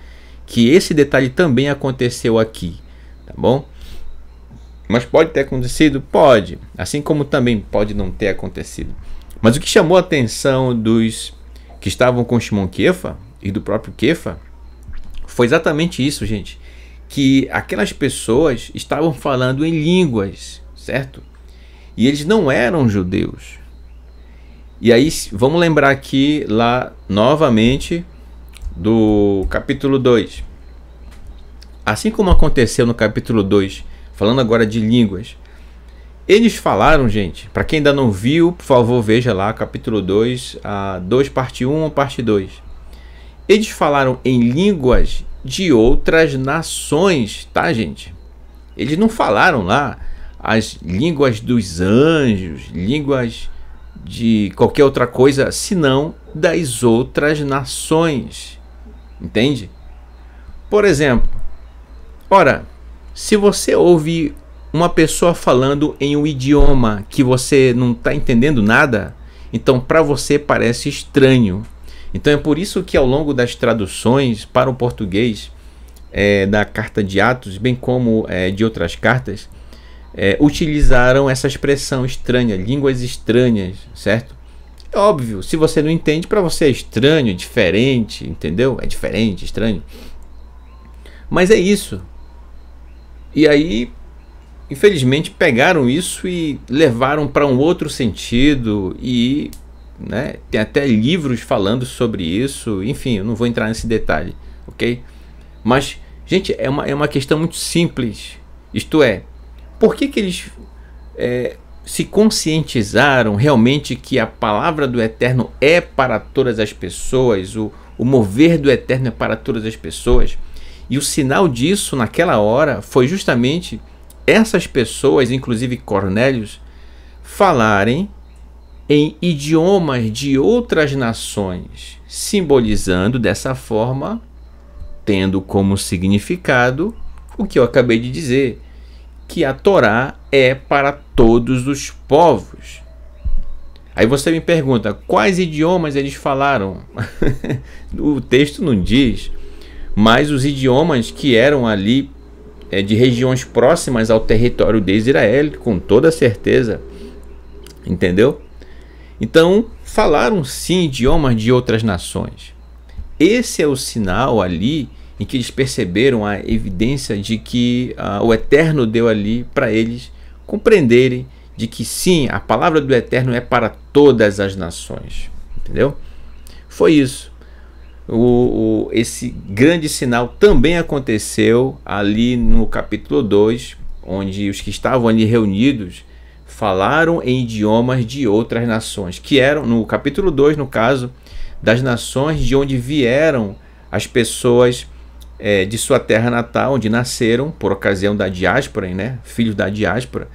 que esse detalhe também aconteceu aqui, tá bom? Mas pode ter acontecido? Pode. Assim como também pode não ter acontecido. Mas o que chamou a atenção dos que estavam com Shimon Kefa e do próprio Kefa foi exatamente isso, gente. Que aquelas pessoas estavam falando em línguas, certo? E eles não eram judeus. E aí, vamos lembrar aqui, lá novamente, do capítulo 2. Assim como aconteceu no capítulo 2, falando agora de línguas, eles falaram, gente, para quem ainda não viu, por favor, veja lá, capítulo 2, a 2 parte 1, parte 2. Eles falaram em línguas de outras nações, tá, gente? Eles não falaram lá as línguas dos anjos, línguas de qualquer outra coisa, senão das outras nações. Entende? Por exemplo, ora, se você ouve uma pessoa falando em um idioma que você não está entendendo nada, então para você parece estranho. Então é por isso que ao longo das traduções para o português é, da carta de Atos, bem como é, de outras cartas, é, utilizaram essa expressão estranha, línguas estranhas, certo? É óbvio, se você não entende, para você é estranho, é diferente, entendeu? É diferente, estranho. Mas é isso. E aí, infelizmente pegaram isso e levaram para um outro sentido e né, tem até livros falando sobre isso, enfim, eu não vou entrar nesse detalhe, ok? Mas, gente, é uma, é uma questão muito simples, isto é, por que, que eles é, se conscientizaram realmente que a palavra do Eterno é para todas as pessoas, o, o mover do Eterno é para todas as pessoas? E o sinal disso naquela hora foi justamente essas pessoas, inclusive Cornélios, falarem em idiomas de outras nações, simbolizando dessa forma, tendo como significado o que eu acabei de dizer, que a Torá é para todos os povos. Aí você me pergunta quais idiomas eles falaram. o texto não diz, mas os idiomas que eram ali é, de regiões próximas ao território de Israel, com toda certeza. Entendeu? Então, falaram sim idiomas de outras nações. Esse é o sinal ali em que eles perceberam a evidência de que uh, o Eterno deu ali para eles compreenderem de que sim, a palavra do Eterno é para todas as nações. Entendeu? Foi isso o, o, esse grande sinal também aconteceu ali no capítulo 2, onde os que estavam ali reunidos falaram em idiomas de outras nações, que eram, no capítulo 2, no caso, das nações de onde vieram as pessoas é, de sua terra natal, onde nasceram, por ocasião da diáspora, né, filhos da diáspora,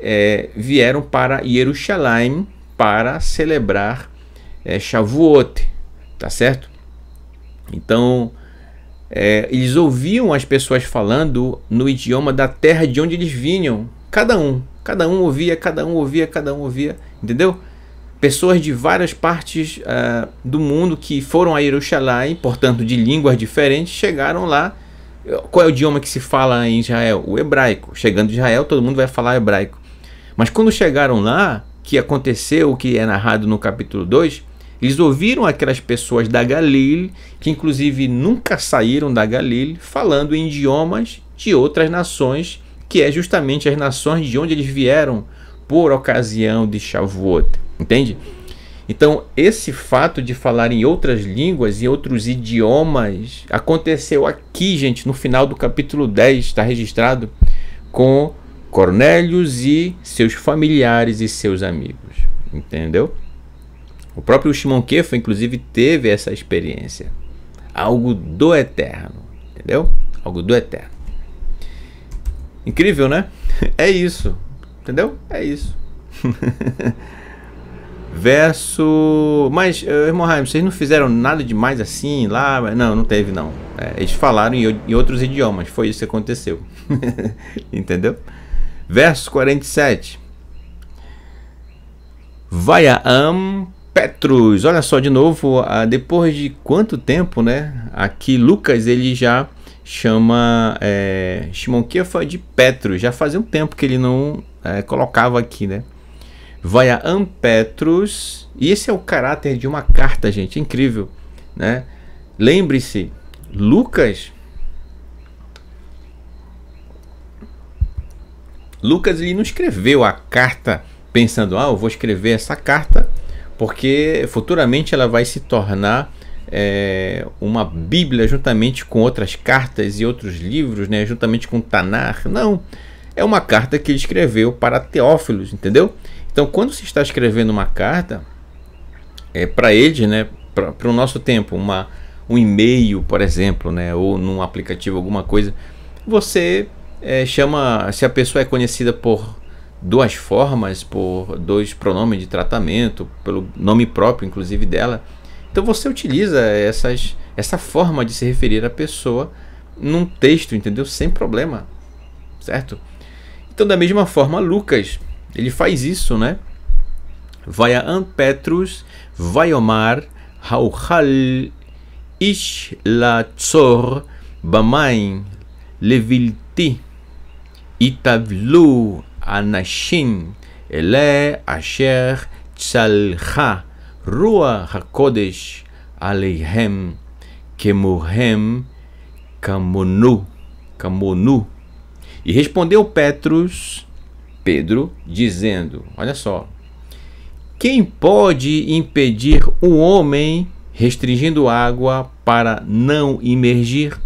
é, vieram para Jerusalém para celebrar é, Shavuot, tá certo? Então, é, eles ouviam as pessoas falando no idioma da terra de onde eles vinham. Cada um, cada um ouvia, cada um ouvia, cada um ouvia, entendeu? Pessoas de várias partes uh, do mundo que foram a Jerusalém, portanto de línguas diferentes, chegaram lá. Qual é o idioma que se fala em Israel? O hebraico. Chegando em Israel, todo mundo vai falar hebraico. Mas quando chegaram lá, que aconteceu, o que é narrado no capítulo 2, eles ouviram aquelas pessoas da Galilee, que inclusive nunca saíram da Galilee, falando em idiomas de outras nações, que é justamente as nações de onde eles vieram por ocasião de Shavuot, entende? Então, esse fato de falar em outras línguas e outros idiomas aconteceu aqui, gente, no final do capítulo 10, está registrado com Cornélios e seus familiares e seus amigos, entendeu? O próprio Shimon Kefa, inclusive, teve essa experiência. Algo do eterno, entendeu? Algo do eterno. Incrível, né? É isso, entendeu? É isso. Verso. Mas, eh, irmão Raim, vocês não fizeram nada demais assim lá? Não, não teve, não. É, eles falaram em, em outros idiomas, foi isso que aconteceu. entendeu? Verso 47. Vaiaam Petrus, olha só de novo, ah, depois de quanto tempo, né? Aqui Lucas ele já chama é, Shimon Kefa de Petrus, já fazia um tempo que ele não é, colocava aqui, né? Vai a Ampetrus, e esse é o caráter de uma carta, gente, é incrível, né? Lembre-se, Lucas. Lucas ele não escreveu a carta pensando, ah, eu vou escrever essa carta porque futuramente ela vai se tornar é, uma Bíblia juntamente com outras cartas e outros livros, né, juntamente com Tanar. Não, é uma carta que ele escreveu para Teófilos, entendeu? Então, quando se está escrevendo uma carta, é para ele, né, para o nosso tempo, uma, um e-mail, por exemplo, né, ou num aplicativo, alguma coisa, você é, chama, se a pessoa é conhecida por duas formas, por dois pronomes de tratamento, pelo nome próprio, inclusive dela. Então você utiliza essas, essa forma de se referir à pessoa num texto, entendeu? Sem problema, certo? Então da mesma forma Lucas, ele faz isso, né? Vai a Petrus, vai Omar, Hauhal, Tzor, Bamain, Levilti, Itavlu, Anashim, Ele Asher Tzalcha, rua HaKodesh, Aleihem, Kemohem, Camonu, Camonu. E respondeu Petrus, Pedro, dizendo: Olha só, quem pode impedir um homem restringindo água para não imergir?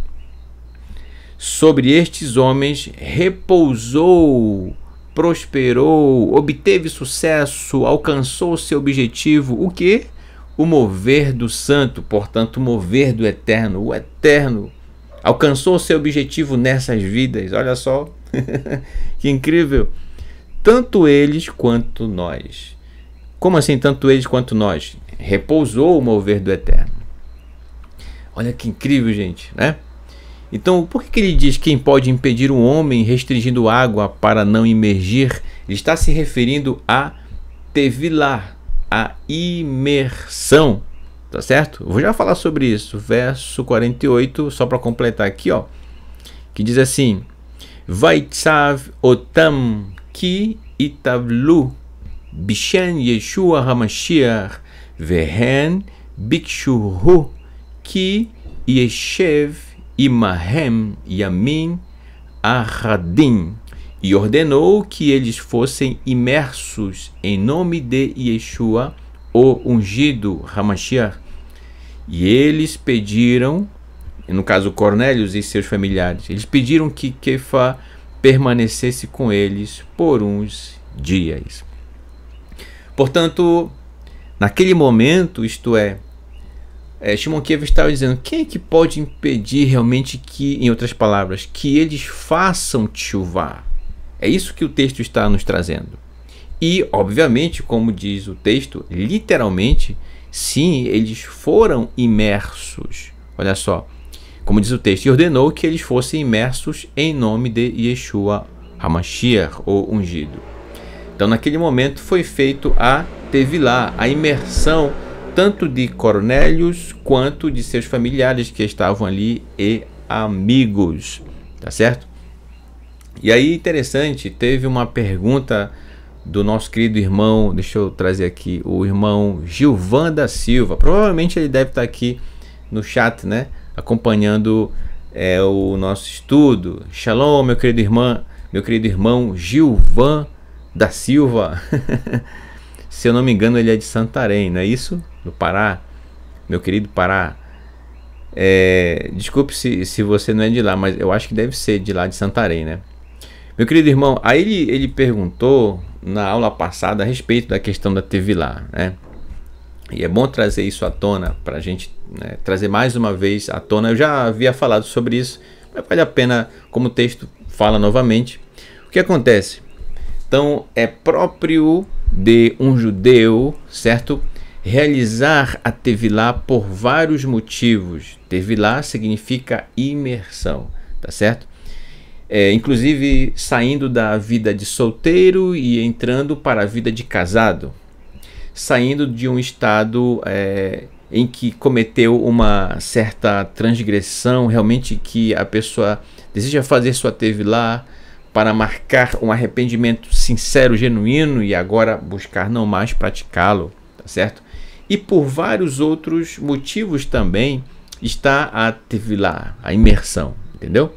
Sobre estes homens repousou prosperou, obteve sucesso, alcançou seu objetivo, o que? O mover do santo, portanto, o mover do eterno, o eterno alcançou seu objetivo nessas vidas. Olha só, que incrível! Tanto eles quanto nós. Como assim, tanto eles quanto nós? Repousou o mover do eterno. Olha que incrível, gente, né? Então, por que, que ele diz quem pode impedir um homem restringindo água para não imergir? Ele está se referindo a tevilar, a imersão, tá certo? Vou já falar sobre isso. Verso 48, só para completar aqui, ó, que diz assim: Vaitsav otam ki itavlu bishen Yeshua Hamashiach vehen bikshuhu ki yeshev Imahem Yamin Arradim e ordenou que eles fossem imersos em nome de Yeshua, o ungido Hamashiach. E eles pediram, no caso Cornélios e seus familiares, eles pediram que Kefa permanecesse com eles por uns dias. Portanto, naquele momento, isto é, é, Shimon Kiev estava dizendo: quem é que pode impedir realmente que, em outras palavras, que eles façam chuva? É isso que o texto está nos trazendo. E, obviamente, como diz o texto, literalmente, sim, eles foram imersos. Olha só, como diz o texto, e ordenou que eles fossem imersos em nome de Yeshua Hamashiach, ou ungido. Então, naquele momento, foi feito a tevilá, a imersão tanto de Cornélios quanto de seus familiares que estavam ali e amigos, tá certo? E aí, interessante, teve uma pergunta do nosso querido irmão, deixa eu trazer aqui, o irmão Gilvan da Silva. Provavelmente ele deve estar tá aqui no chat, né? Acompanhando é, o nosso estudo. Shalom, meu querido irmão, meu querido irmão Gilvan da Silva. Se eu não me engano, ele é de Santarém, não é isso? no Pará, meu querido Pará. É, desculpe se, se você não é de lá, mas eu acho que deve ser de lá de Santarém, né? Meu querido irmão, aí ele, ele perguntou na aula passada a respeito da questão da TV lá, né? E é bom trazer isso à tona para a gente né, trazer mais uma vez à tona. Eu já havia falado sobre isso, mas vale a pena, como o texto fala novamente. O que acontece? Então, é próprio de um judeu, certo? realizar a Tevilá por vários motivos. Tevilá significa imersão, tá certo? É, inclusive saindo da vida de solteiro e entrando para a vida de casado, saindo de um estado é, em que cometeu uma certa transgressão, realmente que a pessoa deseja fazer sua tevilá para marcar um arrependimento sincero, genuíno e agora buscar não mais praticá-lo, tá certo? e por vários outros motivos também está a tevilá, a imersão, entendeu?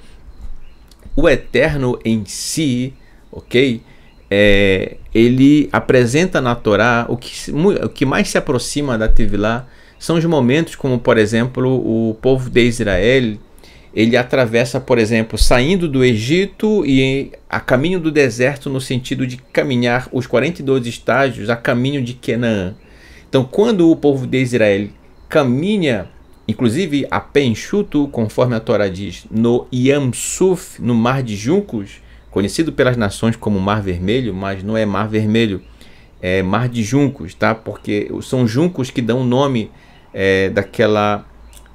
O eterno em si, ok? É, ele apresenta na Torá o que, o que mais se aproxima da tevilá são os momentos como, por exemplo, o povo de Israel ele atravessa, por exemplo, saindo do Egito e a caminho do deserto no sentido de caminhar os 42 estágios a caminho de Canaã. Então, quando o povo de Israel caminha, inclusive a pé enxuto, conforme a Torá diz, no Yam Suf, no Mar de Juncos, conhecido pelas nações como Mar Vermelho, mas não é Mar Vermelho, é Mar de Juncos, tá? Porque são juncos que dão o nome é, daquela,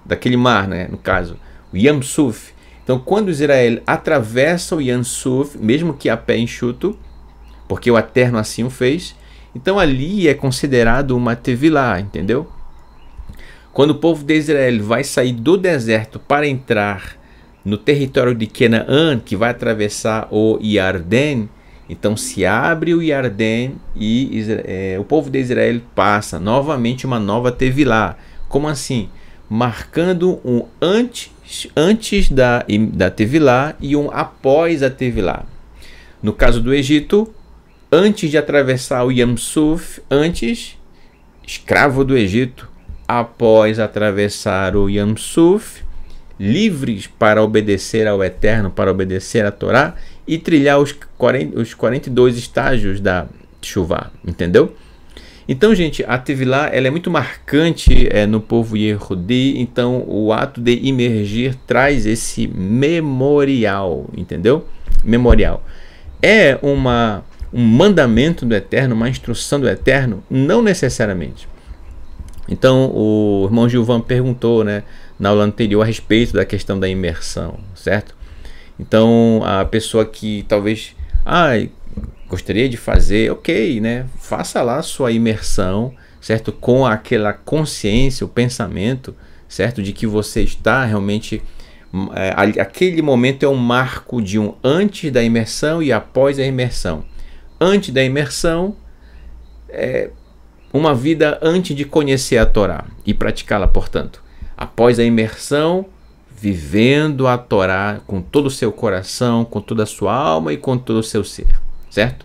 daquele mar, né? No caso, o Yam Suf. Então, quando Israel atravessa o Yam Suf, mesmo que a pé enxuto, porque o Eterno assim o fez, então ali é considerado uma tevilá, entendeu? Quando o povo de Israel vai sair do deserto para entrar no território de Canaã, que vai atravessar o Yarden, então se abre o Yarden e é, o povo de Israel passa novamente uma nova tevilá. Como assim? Marcando um antes, antes da, da tevilá e um após a tevilá. No caso do Egito, antes de atravessar o Yamsuf, antes escravo do Egito, após atravessar o Yamsuf, livres para obedecer ao Eterno, para obedecer à Torá e trilhar os, 40, os 42 estágios da chuva, entendeu? Então, gente, a Tevilá ela é muito marcante é, no povo Yehudi, então o ato de imergir traz esse memorial, entendeu? Memorial. É uma um mandamento do Eterno, uma instrução do Eterno? Não necessariamente. Então, o irmão Gilvan perguntou né, na aula anterior a respeito da questão da imersão, certo? Então, a pessoa que talvez, ah, gostaria de fazer, ok, né? Faça lá a sua imersão, certo? Com aquela consciência, o pensamento, certo? De que você está realmente. Hum, é, aquele momento é um marco de um antes da imersão e após a imersão antes da imersão, é, uma vida antes de conhecer a Torá e praticá-la, portanto. Após a imersão, vivendo a Torá com todo o seu coração, com toda a sua alma e com todo o seu ser, certo?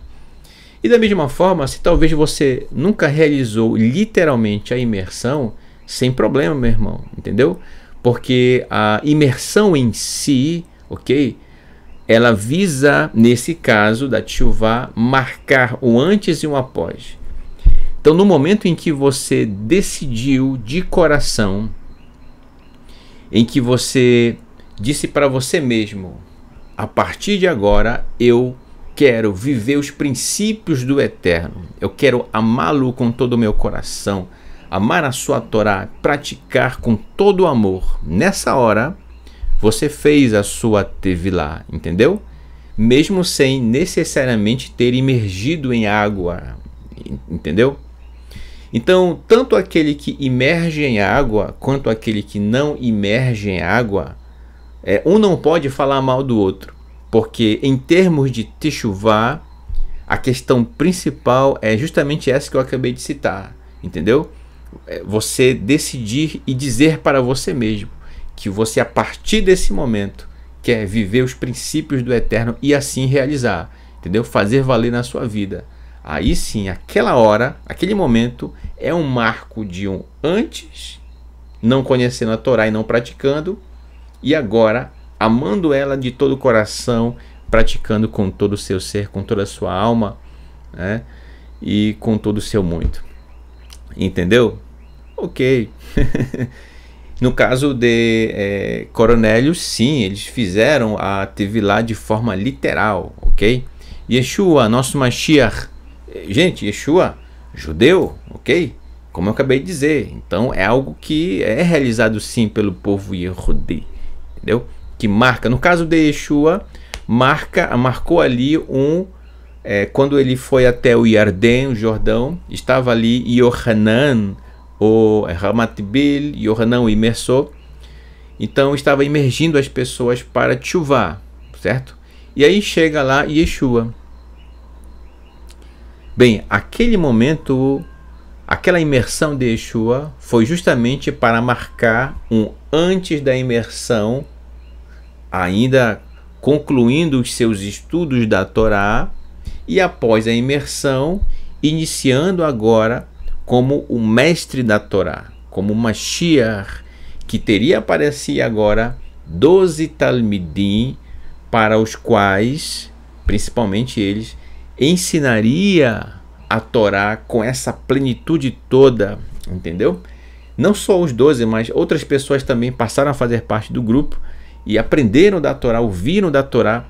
E da mesma forma, se talvez você nunca realizou literalmente a imersão, sem problema, meu irmão, entendeu? Porque a imersão em si, ok? ela visa, nesse caso da Tchuvá, marcar o antes e o após. Então, no momento em que você decidiu de coração, em que você disse para você mesmo: a partir de agora eu quero viver os princípios do eterno, eu quero amá-lo com todo o meu coração, amar a sua Torá, praticar com todo o amor. Nessa hora, você fez a sua TV lá, entendeu? Mesmo sem necessariamente ter imergido em água, entendeu? Então, tanto aquele que imerge em água quanto aquele que não imerge em água, é, um não pode falar mal do outro, porque em termos de techuvá, a questão principal é justamente essa que eu acabei de citar, entendeu? É, você decidir e dizer para você mesmo: que você, a partir desse momento, quer viver os princípios do eterno e assim realizar, entendeu? Fazer valer na sua vida. Aí sim, aquela hora, aquele momento é um marco de um antes, não conhecendo a Torá e não praticando, e agora amando ela de todo o coração, praticando com todo o seu ser, com toda a sua alma, né? E com todo o seu muito. Entendeu? Ok. No caso de é, sim, eles fizeram a tevila de forma literal, ok? Yeshua, nosso Mashiach. Eh, gente, Yeshua, judeu, ok? Como eu acabei de dizer. Então é algo que é realizado sim pelo povo Yehudi, entendeu? Que marca, no caso de Yeshua, marca, marcou ali um. É, quando ele foi até o Iardém, o Jordão, estava ali Yohanan, ou Ramat Bil, Yohanan, o imersou, Então estava imergindo as pessoas para chuvar, certo? E aí chega lá Yeshua. Bem, aquele momento, aquela imersão de Yeshua foi justamente para marcar um antes da imersão, ainda concluindo os seus estudos da Torá, e após a imersão, iniciando agora como o mestre da Torá, como o Mashiach, que teria aparecido agora doze Talmidim, para os quais, principalmente eles, ensinaria a Torá com essa plenitude toda, entendeu? Não só os doze, mas outras pessoas também passaram a fazer parte do grupo e aprenderam da Torá, ouviram da Torá,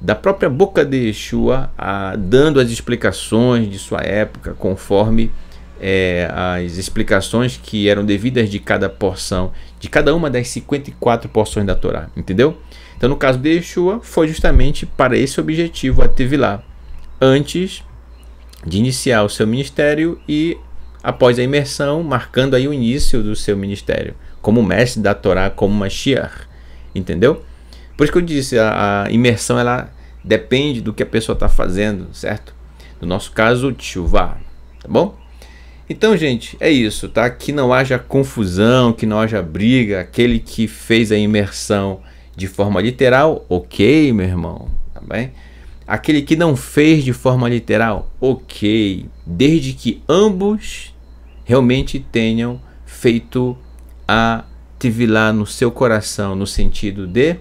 da própria boca de Yeshua, a, dando as explicações de sua época, conforme é, as explicações que eram devidas de cada porção, de cada uma das 54 porções da Torá, entendeu? Então, no caso de Yeshua, foi justamente para esse objetivo a lá antes de iniciar o seu ministério e após a imersão, marcando aí o início do seu ministério, como mestre da Torá, como Mashiach, entendeu? Por isso que eu disse, a, a imersão ela depende do que a pessoa está fazendo, certo? No nosso caso, Tshuva, tá bom? Então, gente, é isso, tá? Que não haja confusão, que não haja briga. Aquele que fez a imersão de forma literal, ok, meu irmão, tá bem? Aquele que não fez de forma literal, ok, desde que ambos realmente tenham feito a lá no seu coração, no sentido de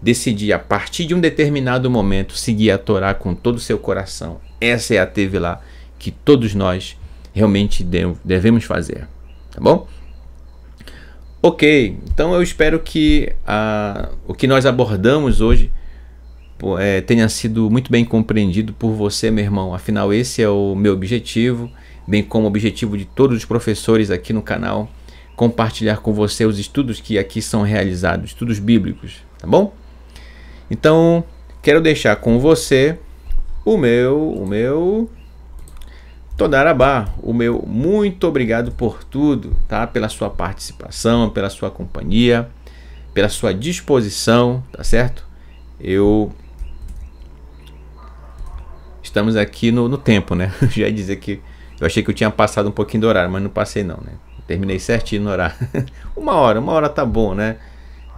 decidir a partir de um determinado momento seguir a Torá com todo o seu coração. Essa é a lá que todos nós realmente devemos fazer, tá bom? Ok, então eu espero que a, o que nós abordamos hoje é, tenha sido muito bem compreendido por você, meu irmão. Afinal, esse é o meu objetivo, bem como o objetivo de todos os professores aqui no canal, compartilhar com você os estudos que aqui são realizados, estudos bíblicos, tá bom? Então, quero deixar com você o meu, o meu Todarabá, o meu muito obrigado por tudo, tá? Pela sua participação, pela sua companhia, pela sua disposição, tá certo? Eu estamos aqui no, no tempo, né? Já ia dizer que eu achei que eu tinha passado um pouquinho do horário, mas não passei não, né? Terminei certinho no horário. uma hora, uma hora tá bom, né?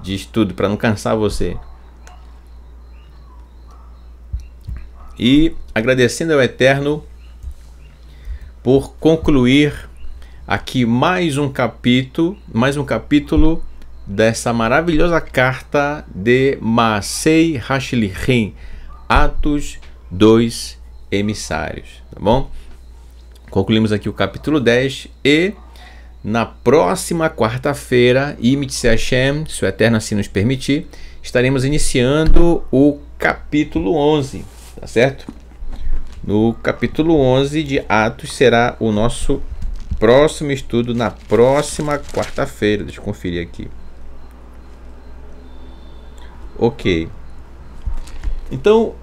De estudo para não cansar você. E agradecendo ao Eterno por concluir aqui mais um capítulo, mais um capítulo dessa maravilhosa carta de Maasei Hashlichim, Atos 2 Emissários, tá bom? Concluímos aqui o capítulo 10 e na próxima quarta-feira, Imitse Hashem, se o Eterno assim nos permitir, estaremos iniciando o capítulo 11, tá certo? No capítulo 11 de Atos será o nosso próximo estudo na próxima quarta-feira. Deixa eu conferir aqui. Ok. Então,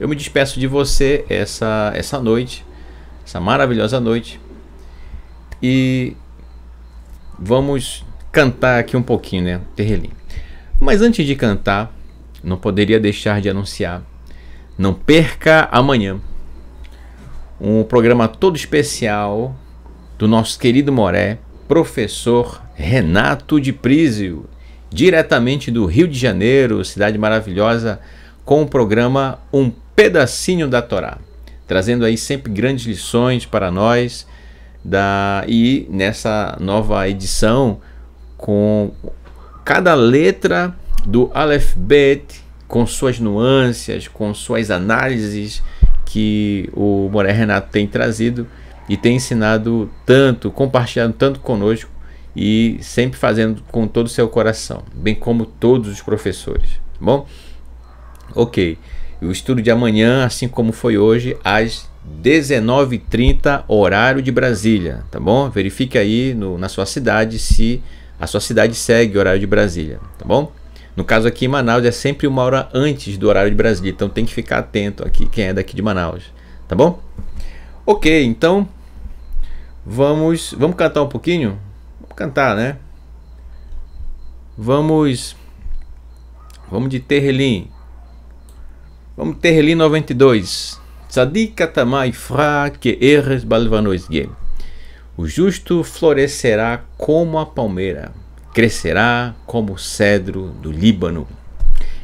eu me despeço de você essa, essa noite, essa maravilhosa noite. E vamos cantar aqui um pouquinho, né? Terrelim. Mas antes de cantar, não poderia deixar de anunciar não perca amanhã um programa todo especial do nosso querido Moré, professor Renato de Prisio, diretamente do Rio de Janeiro, cidade maravilhosa, com o programa Um Pedacinho da Torá, trazendo aí sempre grandes lições para nós da e nessa nova edição com cada letra do Aleph Bet com suas nuances, com suas análises que o Moré Renato tem trazido e tem ensinado tanto, compartilhado tanto conosco e sempre fazendo com todo o seu coração, bem como todos os professores. Tá bom, ok. O estudo de amanhã, assim como foi hoje, às 19h30, horário de Brasília, tá bom? Verifique aí no, na sua cidade se a sua cidade segue o horário de Brasília, tá bom? No caso aqui em Manaus é sempre uma hora antes do horário de Brasília, então tem que ficar atento aqui quem é daqui de Manaus, tá bom? Ok, então vamos vamos cantar um pouquinho, vamos cantar, né? Vamos vamos de Terrelim, vamos Terrelim 92. Tzadik katamai fra que erres balvanos O justo florescerá como a palmeira crescerá como o cedro do Líbano.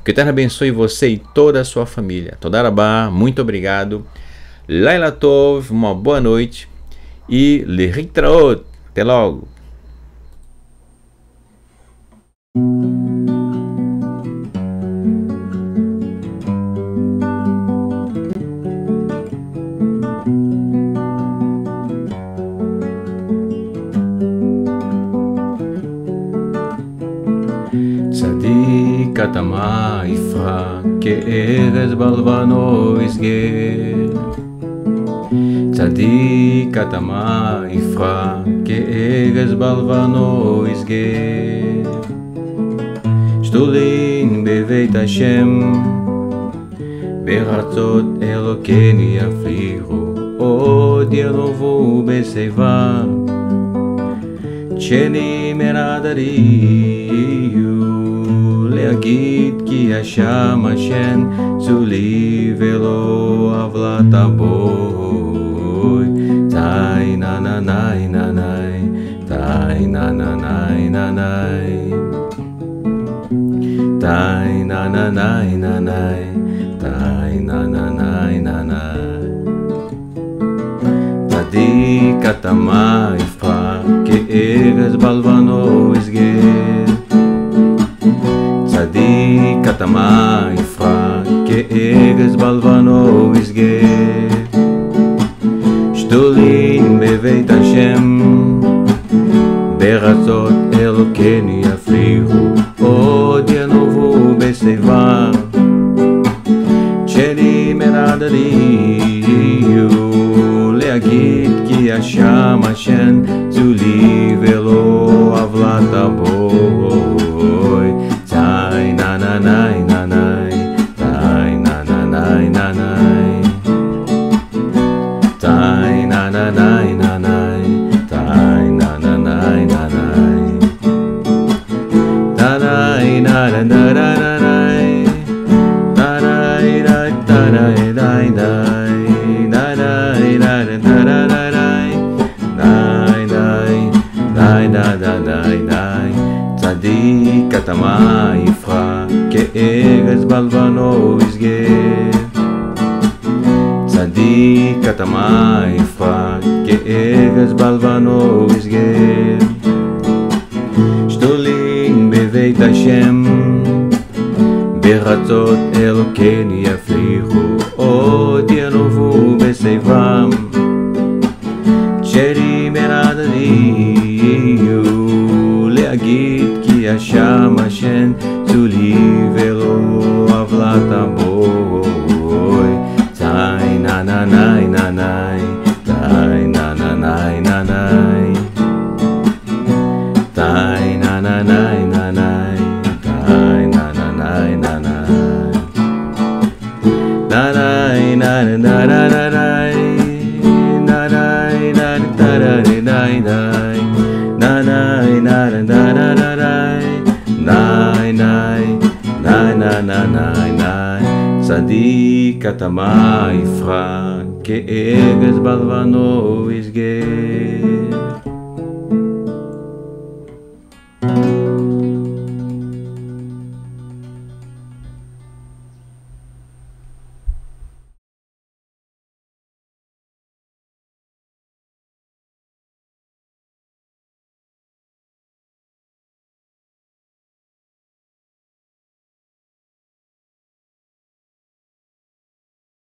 Que o Eterno abençoe você e toda a sua família. Todarabá, muito obrigado. Laila Tov, uma boa noite. E Leritraot, até logo. האדמה יפרח, כארז בלבנו יסגר. צדיק אדמה יפרח, כארז בלבנו יסגר. שתולין בבית השם, בארצות אלוקינו יפירו עוד ירובו בשיבה. צ'לי יהיו yagid ki yasham ashen zu li velo avla ta boy tai na na na na na tai na na na na na tai na na na na na tai na na na na na ifa ke balvano isge שפת המים יפרח כארז בלבנו ובשגה שתולים בבית השם ברצות אלוקינו יפליחו עוד ינובו בשיבה צ'לים אל הדדיו להגיד כי השם השן צולי ולא עוולת הבור יפרח כארץ בלבנו ישגה. צדיק אתה מה יפרח כארץ בלבנו ישגה. שתולים בבית השם ברצות אלוקינו תא מאיי פרא קעג איז בלוואנו